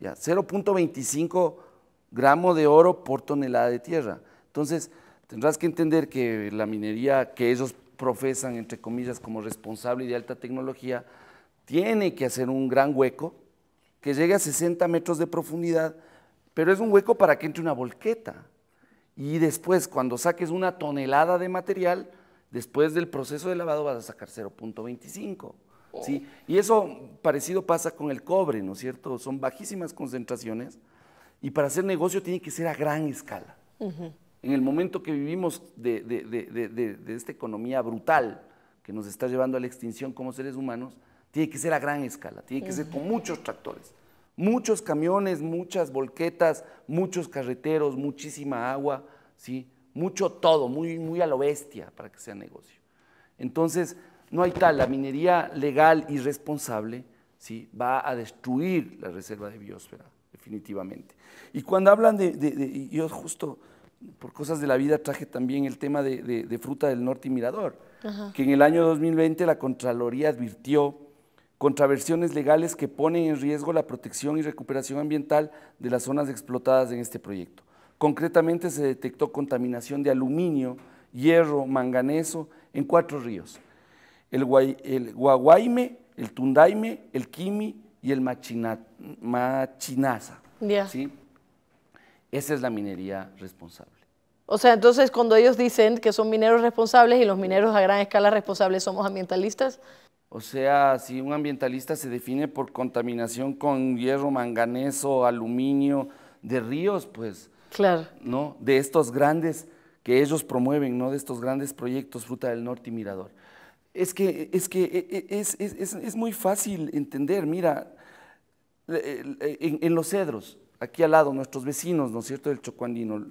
B: Ya, 0.25 gramos de oro por tonelada de tierra. Entonces, Tendrás que entender que la minería que ellos profesan, entre comillas, como responsable y de alta tecnología, tiene que hacer un gran hueco que llegue a 60 metros de profundidad, pero es un hueco para que entre una volqueta. Y después, cuando saques una tonelada de material, después del proceso de lavado vas a sacar 0.25. ¿sí? Y eso parecido pasa con el cobre, ¿no es cierto? Son bajísimas concentraciones y para hacer negocio tiene que ser a gran escala en el momento que vivimos de, de, de, de, esta economía brutal que nos está llevando a la extinción como seres humanos, tiene que ser a gran escala, tiene que ser con muchos tractores, muchos camiones, muchas volquetas, muchos carreteros, muchísima agua, ¿sí? mucho todo, muy, muy a lo bestia para que sea negocio. Entonces, no hay tal, la minería legal y responsable ¿sí? va a destruir la reserva de biosfera, definitivamente. Y cuando hablan de, yo justo por cosas de la vida traje también el tema de, Fruta del Norte y Mirador, que en el año 2020 la Contraloría advirtió contraversiones legales que ponen en riesgo la protección y recuperación ambiental de las zonas explotadas en este proyecto. Concretamente se detectó contaminación de aluminio, hierro, manganeso en cuatro ríos, el, el Guaguaime, el Tundaime, el Quimi y el Machinaza. ¿sí? Esa es la minería responsable.
A: O sea, entonces cuando ellos dicen que son mineros responsables y los mineros a gran escala responsables somos ambientalistas.
B: O sea, si un ambientalista se define por contaminación con hierro, manganeso, aluminio de ríos, pues, claro, no, de estos grandes que ellos promueven, no, de estos grandes proyectos Fruta del Norte y Mirador. Es que es que e, e, es, muy fácil entender. Mira, en, en los cedros, aquí al lado, nuestros vecinos, ¿no es cierto?, del Chocuandino,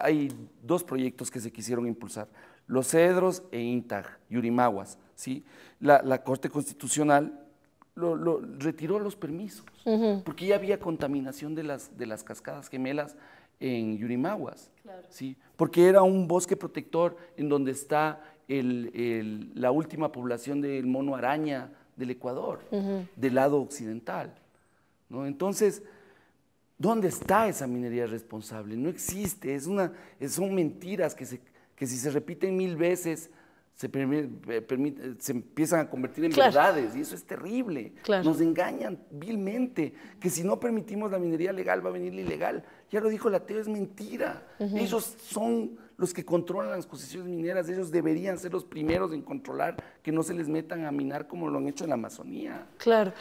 B: hay dos proyectos que se quisieron impulsar, Los Cedros e INTAG, Yurimaguas, ¿sí? La, Corte Constitucional lo, retiró los permisos, porque ya había contaminación de las, de las cascadas gemelas en Yurimaguas, ¿sí? porque era un bosque protector en donde está la última población del mono araña del Ecuador, del lado occidental. ¿no? Entonces, ¿Dónde está esa minería responsable? No existe, es una, son mentiras que, se, que si se repiten mil veces se, eh, eh, se empiezan a convertir en verdades y eso es terrible. Nos engañan vilmente, que si no permitimos la minería legal va a venir la ilegal. Ya lo dijo la Teo, es mentira. Ellos son los que controlan las posiciones mineras, ellos deberían ser los primeros en controlar que no se les metan a minar como lo han hecho en la Amazonía. Claro.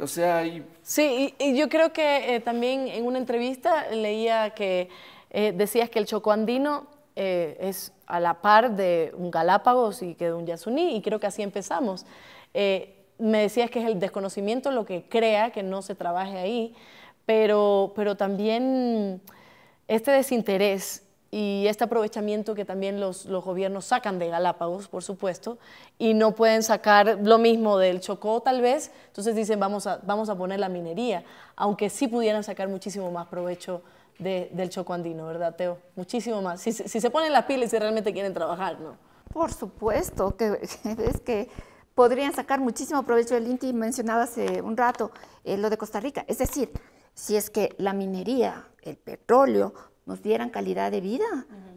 B: o sea,
A: sí, y, yo creo que eh, también en una entrevista leía que eh, decías que el choco Andino eh, es a la par de un Galápagos y que de un Yasuní, y creo que así empezamos. me decías que es el desconocimiento lo que crea que no se trabaje ahí, pero, pero también este desinterés y este aprovechamiento que también los, los, gobiernos sacan de Galápagos, por supuesto, y no pueden sacar lo mismo del Chocó tal vez, entonces dicen vamos a, vamos a poner la minería, aunque sí pudieran sacar muchísimo más provecho del Chocó andino, ¿verdad, Teo? Muchísimo más, si, se ponen las pilas y realmente quieren trabajar, ¿no?
C: Por supuesto, que es que podrían sacar muchísimo provecho del INTI, mencionaba hace un rato eh, lo de Costa Rica, es decir, si es que la minería, el petróleo, nos dieran calidad de vida,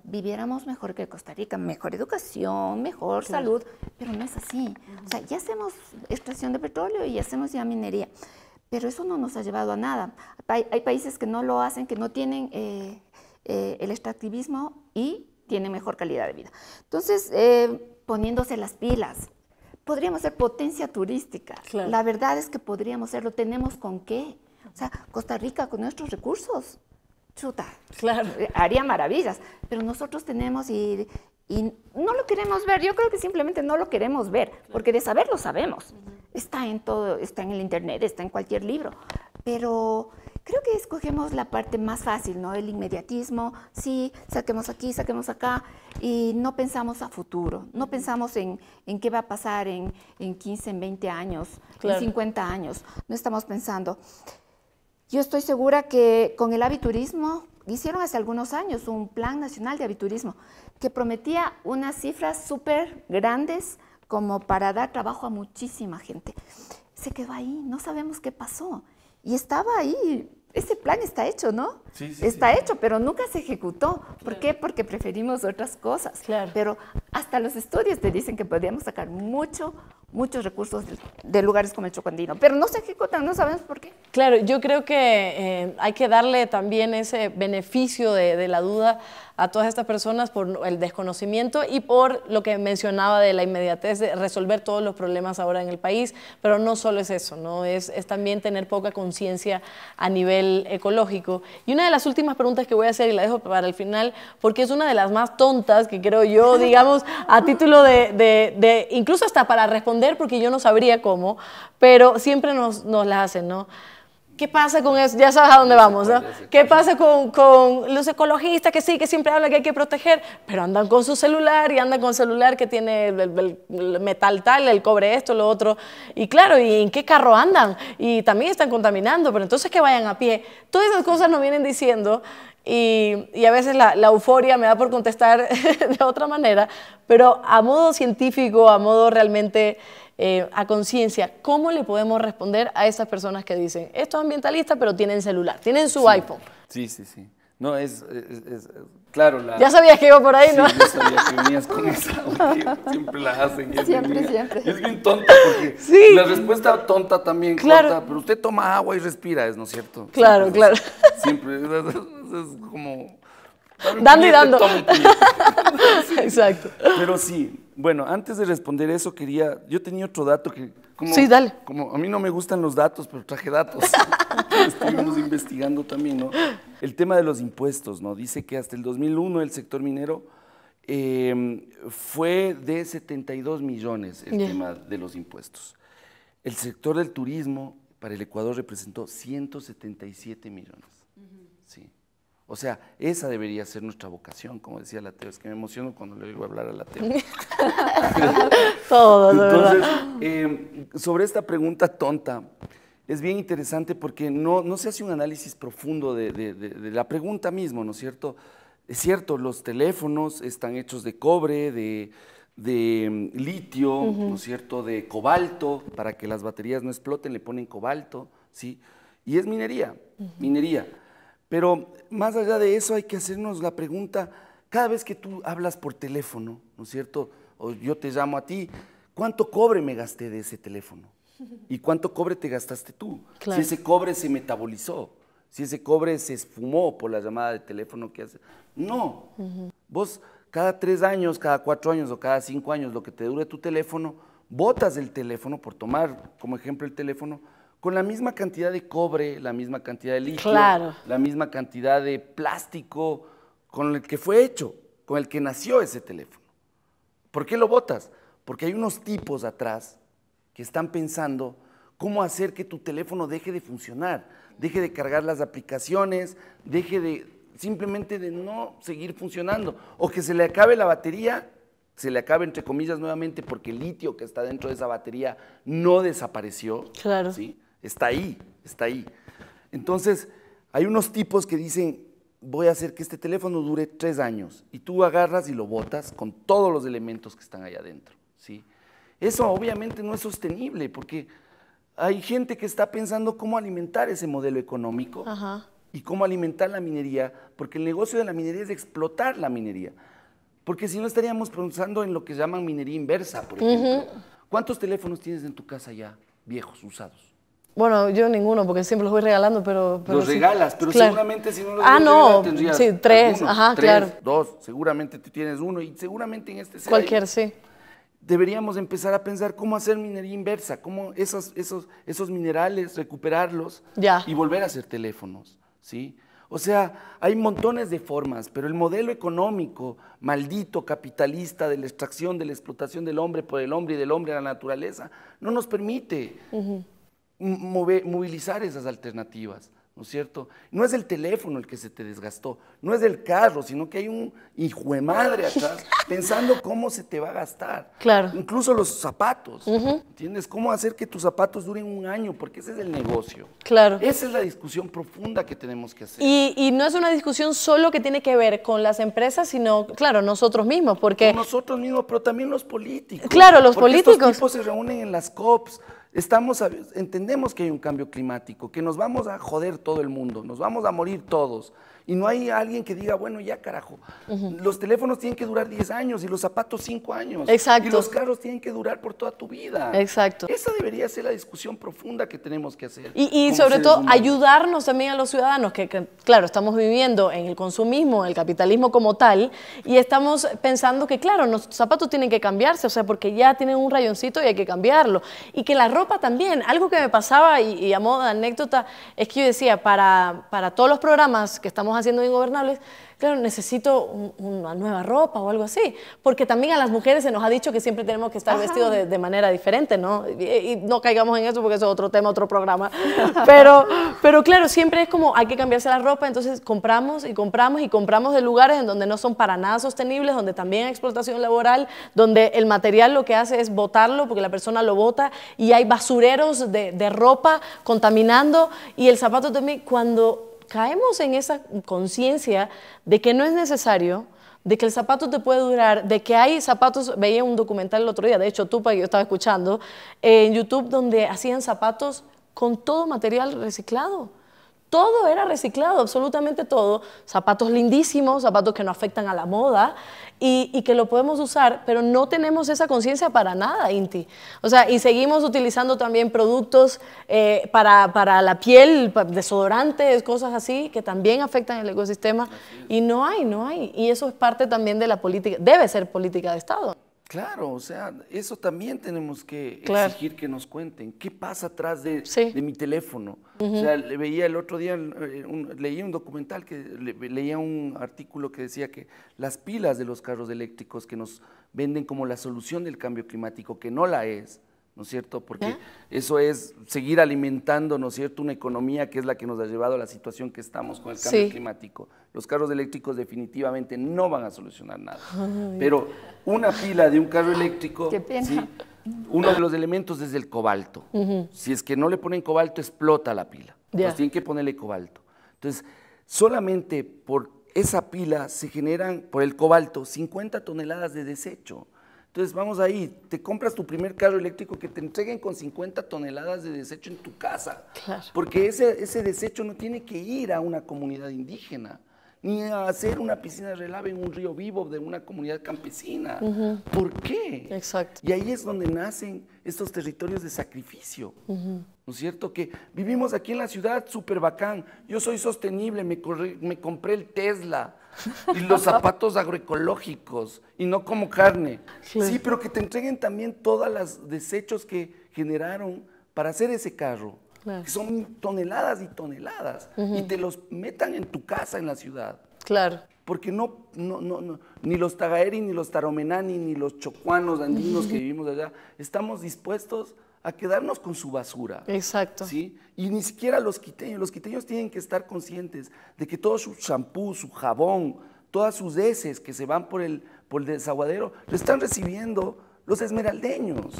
C: viviéramos mejor que Costa Rica, mejor educación, mejor salud, pero no es así. O sea, ya hacemos extracción de petróleo y hacemos ya minería, pero eso no nos ha llevado a nada. Hay, países que no lo hacen, que no tienen eh, eh, el extractivismo y tienen mejor calidad de vida. Entonces, eh, poniéndose las pilas, podríamos ser potencia turística. La verdad es que podríamos serlo, tenemos con qué. O sea, Costa Rica con nuestros recursos chuta, claro. haría maravillas. Pero nosotros tenemos y, no lo queremos ver. Yo creo que simplemente no lo queremos ver, porque de saber lo sabemos. Está en todo, está en el internet, está en cualquier libro. Pero creo que escogemos la parte más fácil, ¿no? El inmediatismo, sí, saquemos aquí, saquemos acá, y no pensamos a futuro, no pensamos en, qué va a pasar en, 15, en 20 años, en 50 años, no estamos pensando. Yo estoy segura que con el abiturismo hicieron hace algunos años un plan nacional de aviturismo que prometía unas cifras súper grandes como para dar trabajo a muchísima gente. Se quedó ahí, no sabemos qué pasó. Y estaba ahí, ese plan está hecho, ¿no? está hecho, pero nunca se ejecutó. ¿Por qué? Porque preferimos otras cosas. Pero hasta los estudios te dicen que podríamos sacar mucho muchos recursos de, lugares como el Chocondino. pero no se ejecutan, no sabemos por qué. Claro, yo creo que
A: eh, hay que darle también ese beneficio de la duda a todas estas personas por el desconocimiento y por lo que mencionaba de la inmediatez de resolver todos los problemas ahora en el país, pero no solo es eso, ¿no? es, es también tener poca conciencia a nivel ecológico. Y una de las últimas preguntas que voy a hacer y la dejo para el final, porque es una de las más tontas que creo yo, digamos, a título de, de, incluso hasta para responder, porque yo no sabría cómo, pero siempre nos, nos las hacen, ¿no? ¿Qué pasa con eso? Ya sabes a dónde vamos, ¿no? ¿Qué pasa con, los ecologistas que sí, que siempre hablan que hay que proteger, pero andan con su celular y andan con celular que tiene el, metal tal, el cobre esto, lo otro? Y claro, ¿y en qué carro andan? Y también están contaminando, pero entonces que vayan a pie. Todas esas cosas nos vienen diciendo y, a veces la, la, euforia me da por contestar de otra manera, pero a modo científico, a modo realmente eh, a conciencia, ¿cómo le podemos responder a esas personas que dicen, esto es ambientalista, pero tienen celular, tienen su iPhone?
B: Sí, sí, sí. No, es, claro. La... Ya sabías que iba por ahí, sí, ¿no? Yo sabía que venías con esa. Siempre la hacen. Siempre, siempre. Es bien tonta porque la respuesta tonta también, claro. pero usted toma agua y respira, ¿no es cierto? Claro, claro. siempre, es, como... Dando y dando. Exacto. Pero sí, bueno, antes de responder eso, quería. Yo tenía otro dato que. Como, a mí no me gustan los datos, pero traje datos. Estuvimos investigando también, ¿no? El tema de los impuestos, ¿no? Dice que hasta el 2001 el sector minero em, fue de 72 millones el tema de los impuestos. El sector del turismo para el Ecuador representó 177 millones. O sea, esa debería ser nuestra vocación, como decía la Teo. Es que me emociono cuando le oigo hablar a la Todo, Entonces, em, sobre esta pregunta tonta, es bien interesante porque no, se hace un análisis profundo de, la pregunta mismo, ¿no es cierto? Es cierto, los teléfonos están hechos de cobre, de, em, litio, ¿no es cierto?, de cobalto, para que las baterías no exploten, le ponen cobalto, ¿sí? Y es minería, minería. Pero más allá de eso hay que hacernos la pregunta, cada vez que tú hablas por teléfono, ¿no es cierto? O yo te llamo a ti, ¿cuánto cobre me gasté de ese teléfono? ¿Y cuánto cobre te gastaste tú? Si ese cobre se metabolizó, si ese cobre se esfumó por la llamada de teléfono que haces. No. Vos cada tres años, cada cuatro años o cada cinco años, lo que te dure tu teléfono, botas el teléfono, por tomar como ejemplo el teléfono, con la misma cantidad de cobre, la misma cantidad de litio, la misma cantidad de plástico con el que fue hecho, con el que nació ese teléfono. ¿Por qué lo botas? Porque hay unos tipos atrás que están pensando cómo hacer que tu teléfono deje de funcionar, deje de cargar las aplicaciones, deje de simplemente de no seguir funcionando o que se le acabe la batería, se le acabe entre comillas nuevamente porque el litio que está dentro de esa batería no desapareció. Claro. ¿sí? Está ahí, está ahí. Entonces, hay unos tipos que dicen, voy a hacer que este teléfono dure tres años y tú agarras y lo botas con todos los elementos que están allá adentro. ¿sí? Eso obviamente no es sostenible porque hay gente que está pensando cómo alimentar ese modelo económico y cómo alimentar la minería, porque el negocio de la minería es explotar la minería. Porque si no estaríamos pensando en lo que llaman minería inversa, por ejemplo. ¿Cuántos teléfonos tienes en tu casa ya, viejos, usados?
A: Bueno, yo ninguno, porque siempre los voy regalando, pero... los regalas, pero seguramente si no los Ah, no, sí, tres, ajá, tres, claro.
B: Dos, seguramente tú tienes uno y seguramente en este... Cualquier, sí. Deberíamos empezar a pensar cómo hacer minería inversa, cómo esos, esos, esos minerales, recuperarlos ya. y volver a hacer teléfonos, ¿sí? O sea, hay montones de formas, pero el modelo económico maldito, capitalista, de la extracción, de la explotación del hombre por el hombre y del hombre a la naturaleza, no nos permite movilizar esas alternativas, ¿no es cierto? No es el teléfono el que se te desgastó, no es el carro, sino que hay un hijo de madre atrás pensando cómo se te va a gastar. Claro. Incluso los zapatos, ¿entiendes? ¿Cómo hacer que tus zapatos duren un año? Porque ese es el negocio. Claro. Esa es la discusión profunda que tenemos que hacer.
A: Y, y no es una discusión solo que tiene que ver con las empresas, sino, claro, nosotros mismos, porque...
B: nosotros mismos, pero también los políticos.
A: Claro, los políticos.
B: Los se reúnen en las COPs, Estamos, entendemos que hay un cambio climático, que nos vamos a joder todo el mundo, nos vamos a morir todos, y no hay alguien que diga, bueno, ya carajo, los teléfonos tienen que durar 10 años y los zapatos 5 años. Exacto. Y los carros tienen que durar por toda tu vida. Exacto. Esa debería ser la discusión profunda que tenemos que hacer. Y, sobre todo
A: ayudarnos también a los ciudadanos, que, claro, estamos viviendo en el consumismo, en el capitalismo como tal, y estamos pensando que, claro, los zapatos tienen que cambiarse, o sea, porque ya tienen un rayoncito y hay que cambiarlo. Y que la ropa también, algo que me pasaba y, a modo de anécdota, es que yo decía, para, para todos los programas que estamos haciendo ingobernables, claro, necesito una nueva ropa o algo así, porque también a las mujeres se nos ha dicho que siempre tenemos que estar vestidos de, manera diferente, ¿no? Y, no caigamos en eso porque eso es otro tema, otro programa, pero, pero claro, siempre es como hay que cambiarse la ropa, entonces compramos y compramos y compramos de lugares en donde no son para nada sostenibles, donde también hay explotación laboral, donde el material lo que hace es botarlo porque la persona lo bota y hay basureros de, de ropa contaminando y el zapato también cuando caemos en esa conciencia de que no es necesario, de que el zapato te puede durar, de que hay zapatos, veía un documental el otro día, de hecho tú, yo estaba escuchando, en YouTube donde hacían zapatos con todo material reciclado. Todo era reciclado, absolutamente todo. Zapatos lindísimos, zapatos que no afectan a la moda, y, que lo podemos usar, pero no tenemos esa conciencia para nada, Inti. O sea, y seguimos utilizando también productos eh, para, para, la piel, desodorantes, cosas así, que también afectan el ecosistema. Y no hay, no hay. Y eso es parte también de la política, debe ser política de Estado.
B: Claro, o sea, eso también tenemos que exigir que nos cuenten. ¿Qué pasa atrás de, de mi teléfono? O sea, le veía el otro día, eh, un documental, que leía un artículo que decía que las pilas de los carros eléctricos que nos venden como la solución del cambio climático, que no la es, ¿no es cierto? Porque eso es seguir alimentando, ¿no es cierto?, una economía que es la que nos ha llevado a la situación que estamos con el cambio climático. Los carros eléctricos definitivamente no van a solucionar nada. Pero una pila de un carro eléctrico, uno de los elementos es el cobalto. Si es que no le ponen cobalto, explota la pila. tienen que ponerle cobalto. Entonces, solamente por esa pila se generan, por el cobalto, 50 toneladas de desecho. Entonces vamos ahí, te compras tu primer carro eléctrico que te entreguen con 50 toneladas de desecho en tu casa. Claro. Porque ese, ese desecho no tiene que ir a una comunidad indígena, ni a hacer una piscina de relave en un río vivo de una comunidad campesina. ¿Por qué? Exacto. Y ahí es donde nacen estos territorios de sacrificio. ¿No es cierto? Que vivimos aquí en la ciudad súper bacán. Yo soy sostenible, me, me compré el Tesla y los zapatos agroecológicos y no como carne. Sí. pero que te entreguen también todas las desechos que generaron para hacer ese carro. son toneladas y toneladas y te los metan en tu casa en la ciudad. Claro. Porque no, ni los tagaeri, ni los taromenani, ni los chocuanos andinos que vivimos allá, estamos dispuestos a quedarnos con su basura. Exacto. ¿sí? Y ni siquiera los quiteños. Los quiteños tienen que estar conscientes de que todo su champú, su jabón, todas sus heces que se van por el, por el desaguadero, lo están recibiendo los esmeraldeños.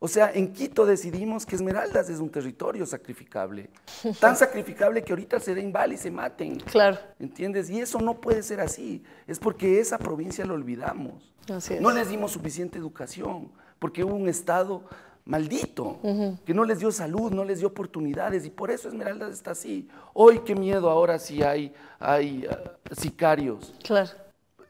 B: O sea, en Quito decidimos que Esmeraldas es un territorio sacrificable. Tan sacrificable que ahorita se den bala y se maten. Claro. ¿Entiendes? Y eso no puede ser así. Es porque esa provincia la olvidamos. No les dimos suficiente educación. Porque hubo un Estado maldito, que no les dio salud, no les dio oportunidades y por eso Esmeraldas está así. Hoy qué miedo, ahora sí hay, hay ah, sicarios. Claro.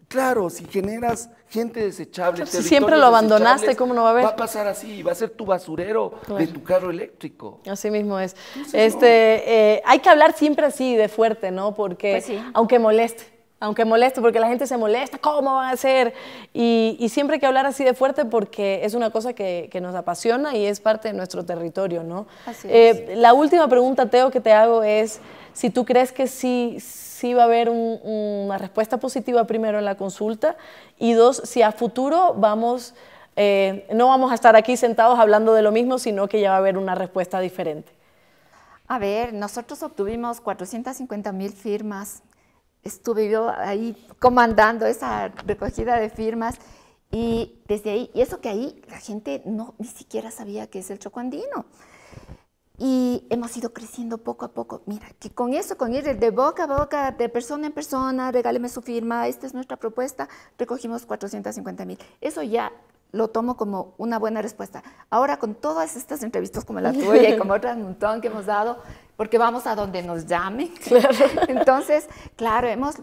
B: Claro, si generas gente desechable. si siempre lo abandonaste, ¿cómo no va a haber? Va a pasar así, va a ser tu basurero de tu carro eléctrico.
A: Así mismo es. este, eh, hay que hablar siempre así de fuerte, ¿no? Porque pues aunque moleste aunque moleste, porque la gente se molesta, ¿cómo van a ser? Y, siempre hay que hablar así de fuerte porque es una cosa que, nos apasiona y es parte de nuestro territorio, ¿no? Eh, la última pregunta, Teo, que te hago es si tú crees que sí, sí va a haber una respuesta positiva primero en la consulta y dos, si a futuro vamos, eh, no vamos a estar aquí sentados hablando de lo mismo, sino que ya va a haber una respuesta diferente.
C: A ver, nosotros obtuvimos 450 mil firmas estuve yo ahí comandando esa recogida de firmas y desde ahí, y eso que ahí la gente no ni siquiera sabía que es el choco Y hemos ido creciendo poco a poco. Mira, que con eso, con ir de boca a boca, de persona en persona, regáleme su firma, esta es nuestra propuesta, recogimos 450 mil. Eso ya lo tomo como una buena respuesta. Ahora con todas estas entrevistas como la tuya y como otras un montón que hemos dado, porque vamos a donde nos llamen. Entonces, claro, hemos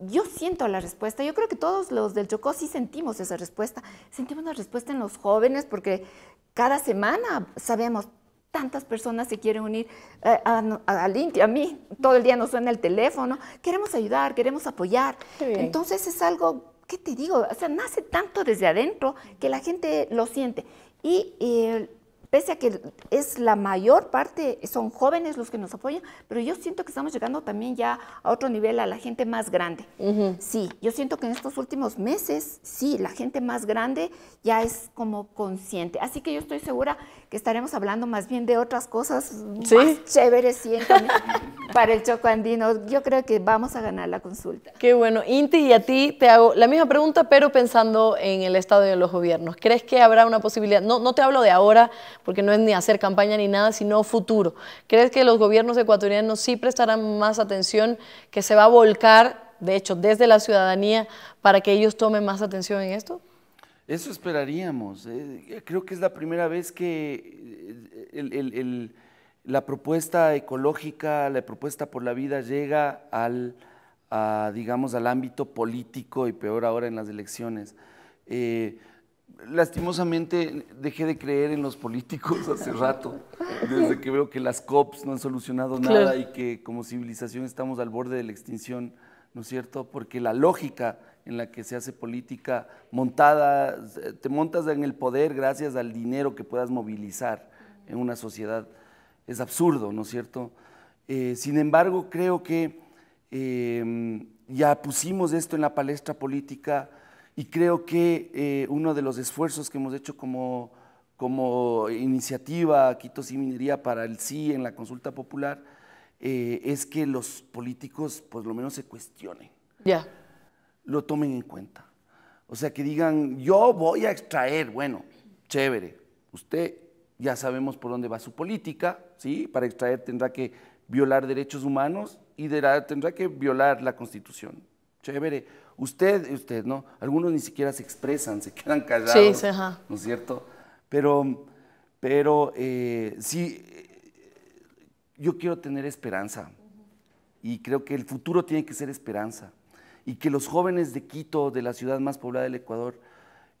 C: yo siento la respuesta. Yo creo que todos los del Chocó sí sentimos esa respuesta. Sentimos una respuesta en los jóvenes porque cada semana sabemos tantas personas se quieren unir eh, a, a, a, a mí todo el día nos suena el teléfono. Queremos ayudar, queremos apoyar. Entonces es algo, ¿qué te digo? O sea, nace tanto desde adentro que la gente lo siente. Y, y pese a que es la mayor parte, son jóvenes los que nos apoyan, pero yo siento que estamos llegando también ya a otro nivel, a la gente más grande. Sí, yo siento que en estos últimos meses, sí, la gente más grande ya es como consciente. Así que yo estoy segura que estaremos hablando más bien de otras cosas más chéveres para el Choco Andino. Yo creo que vamos a ganar la consulta.
A: Qué bueno. Inti, y a ti te hago la misma pregunta, pero pensando en el Estado de los gobiernos. ¿Crees que habrá una posibilidad? No, no te hablo de ahora, porque no es ni hacer campaña ni nada, sino futuro. ¿Crees que los gobiernos ecuatorianos sí prestarán más atención, que se va a volcar, de hecho, desde la ciudadanía, para que ellos tomen más atención en esto?
B: Eso esperaríamos. Eh, eh, creo que es la primera vez que eh, la propuesta ecológica, la propuesta por la vida llega al, digamos, al ámbito político y peor ahora en las elecciones. lastimosamente dejé de creer en los políticos hace rato, desde que veo que las COPs no han solucionado nada y que como civilización estamos al borde de la extinción, ¿no es cierto? Porque la lógica en la que se hace política montada, te montas en el poder gracias al dinero que puedas movilizar en una sociedad. Es absurdo, ¿no es cierto? Eh, sin embargo, creo que eh, ya pusimos esto en la palestra política y creo que eh, uno de los esfuerzos que hemos hecho como, como iniciativa Quito Sin Minería para el sí en la consulta popular es que los políticos por pues, lo menos se cuestionen. Ya lo tomen en cuenta. O sea, que digan, yo voy a extraer, bueno, chévere, usted ya sabemos por dónde va su política, ¿sí? Para extraer tendrá que violar derechos humanos y tendrá que violar la constitución. Chévere. Usted, usted, ¿no? Algunos ni siquiera se expresan, se quedan callados. ¿No es cierto? Pero, pero eh, sí, yo quiero tener esperanza. Y creo que el futuro tiene que ser esperanza y que los jóvenes de Quito, de la ciudad más poblada del Ecuador,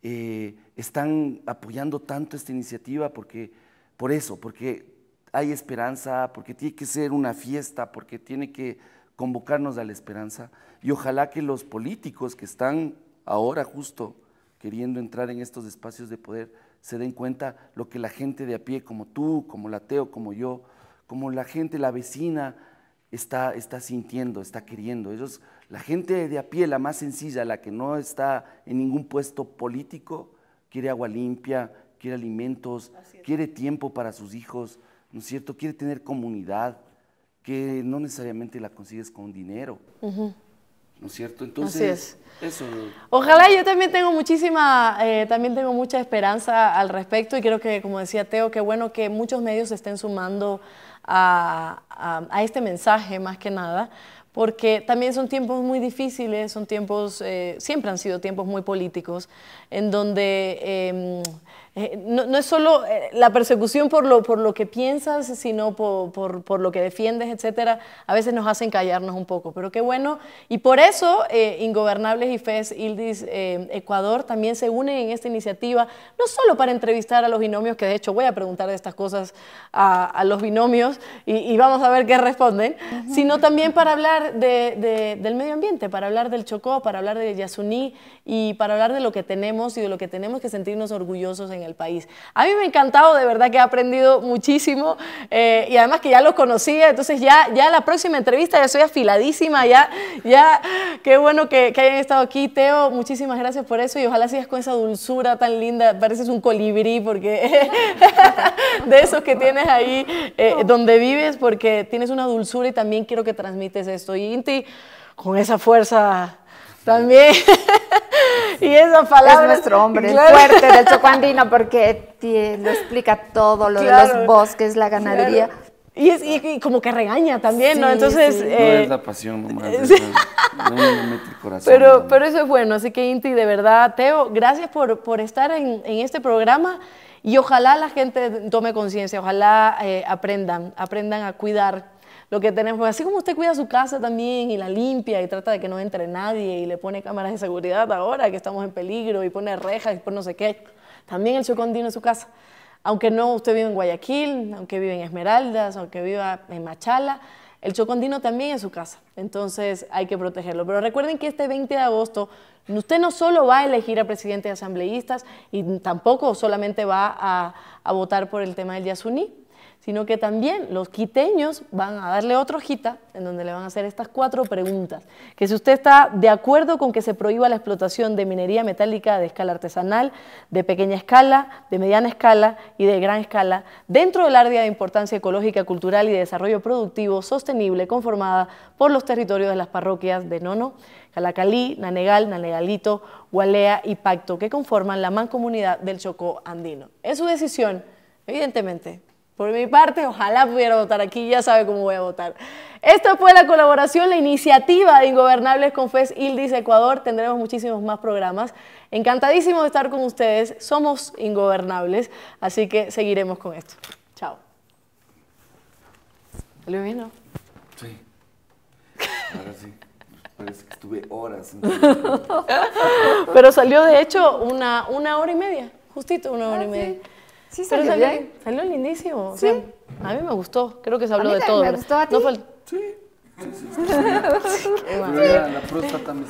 B: eh, están apoyando tanto esta iniciativa porque, por eso, porque hay esperanza, porque tiene que ser una fiesta, porque tiene que convocarnos a la esperanza. Y ojalá que los políticos que están ahora justo queriendo entrar en estos espacios de poder se den cuenta lo que la gente de a pie, como tú, como la Teo, como yo, como la gente, la vecina, está, está sintiendo, está queriendo. Ellos la gente de a pie, la más sencilla, la que no está en ningún puesto político, quiere agua limpia, quiere alimentos, quiere tiempo para sus hijos, ¿no es cierto? Quiere tener comunidad, que no necesariamente la consigues con dinero.
A: ¿no
B: es cierto? Entonces,
A: Ojalá yo también tengo muchísima, eh, también tengo mucha esperanza al respecto y creo que, como decía Teo, qué bueno que muchos medios se estén sumando a este mensaje más que nada, porque también son tiempos muy difíciles, son tiempos, eh, siempre han sido tiempos muy políticos, en donde em, eh, no, es solo eh, la persecución por lo, por lo que piensas, sino por, lo que defiendes, etcétera, a veces nos hacen callarnos un poco, pero qué bueno, y por eso Ingobernables y FES Ildis Ecuador también se unen en esta iniciativa, no solo para entrevistar a los binomios, que de hecho voy a preguntar de estas cosas a, los binomios y, vamos a ver qué responden, sino también para hablar del medio ambiente, para hablar del Chocó, para hablar de Yasuní y para hablar de lo que tenemos y de lo que tenemos que sentirnos orgullosos en el país. A mí me ha encantado, de verdad que he aprendido muchísimo eh, y además que ya lo conocía, entonces ya, ya la próxima entrevista ya soy afiladísima, ya, ya qué bueno que, hayan estado aquí. Teo, muchísimas gracias por eso y ojalá sigas con esa dulzura tan linda, pareces un colibrí porque de esos que tienes ahí eh, donde vives porque tienes una dulzura y también quiero que transmites esto y Inti, con esa fuerza también.
C: y esa palabra. Es nuestro hombre fuerte del Chocuandino porque lo explica todo, lo de los bosques, la ganadería. Y, es, como que regaña también, ¿no? Entonces. es
A: eh, la
B: pasión corazón. Pero, pero
A: eso es bueno. Así que, Inti, de verdad, Teo, gracias por, por estar en, en este programa. Y ojalá la gente tome conciencia, ojalá eh, aprendan, aprendan a cuidar lo que tenemos, pues, así como usted cuida su casa también y la limpia y trata de que no entre nadie y le pone cámaras de seguridad ahora que estamos en peligro y pone rejas y por no sé qué, también el chocondino en su casa. Aunque no usted vive en Guayaquil, aunque vive en Esmeraldas, aunque viva en Machala, el chocondino también es su casa, entonces hay que protegerlo. Pero recuerden que este 20 de agosto usted no solo va a elegir a presidente de asambleístas y tampoco solamente va a, a votar por el tema del Yasuní, sino que también los quiteños van a darle otra hojita en donde le van a hacer estas cuatro preguntas. Que si usted está de acuerdo con que se prohíba la explotación de minería metálica de escala artesanal, de pequeña escala, de mediana escala y de gran escala, dentro del área de importancia ecológica, cultural y de desarrollo productivo sostenible conformada por los territorios de las parroquias de Nono, Calacalí, Nanegal, Nanegalito, Gualea y Pacto, que conforman la mancomunidad del Chocó Andino. Es su decisión, evidentemente, por mi parte, ojalá pudiera votar aquí, ya sabe cómo voy a votar. Esta fue la colaboración, la iniciativa de Ingobernables con FES Ildis Ecuador. Tendremos muchísimos más programas. Encantadísimo de estar con ustedes. Somos Ingobernables, así que seguiremos con esto. Chao. bien,
B: no? Sí. Ahora sí. Parece que estuve horas. Pero
A: salió de hecho una, una hora y media, justito una hora y ah, media. Sí, salió, Pero salió, bien. salió lindísimo. ¿Sí? O sea, a mí me gustó. Creo que se habló a mí de todo. ¿Me gustó a ti? No fue Sí.
D: Sí. Sí, sí, sí. la, la próstata me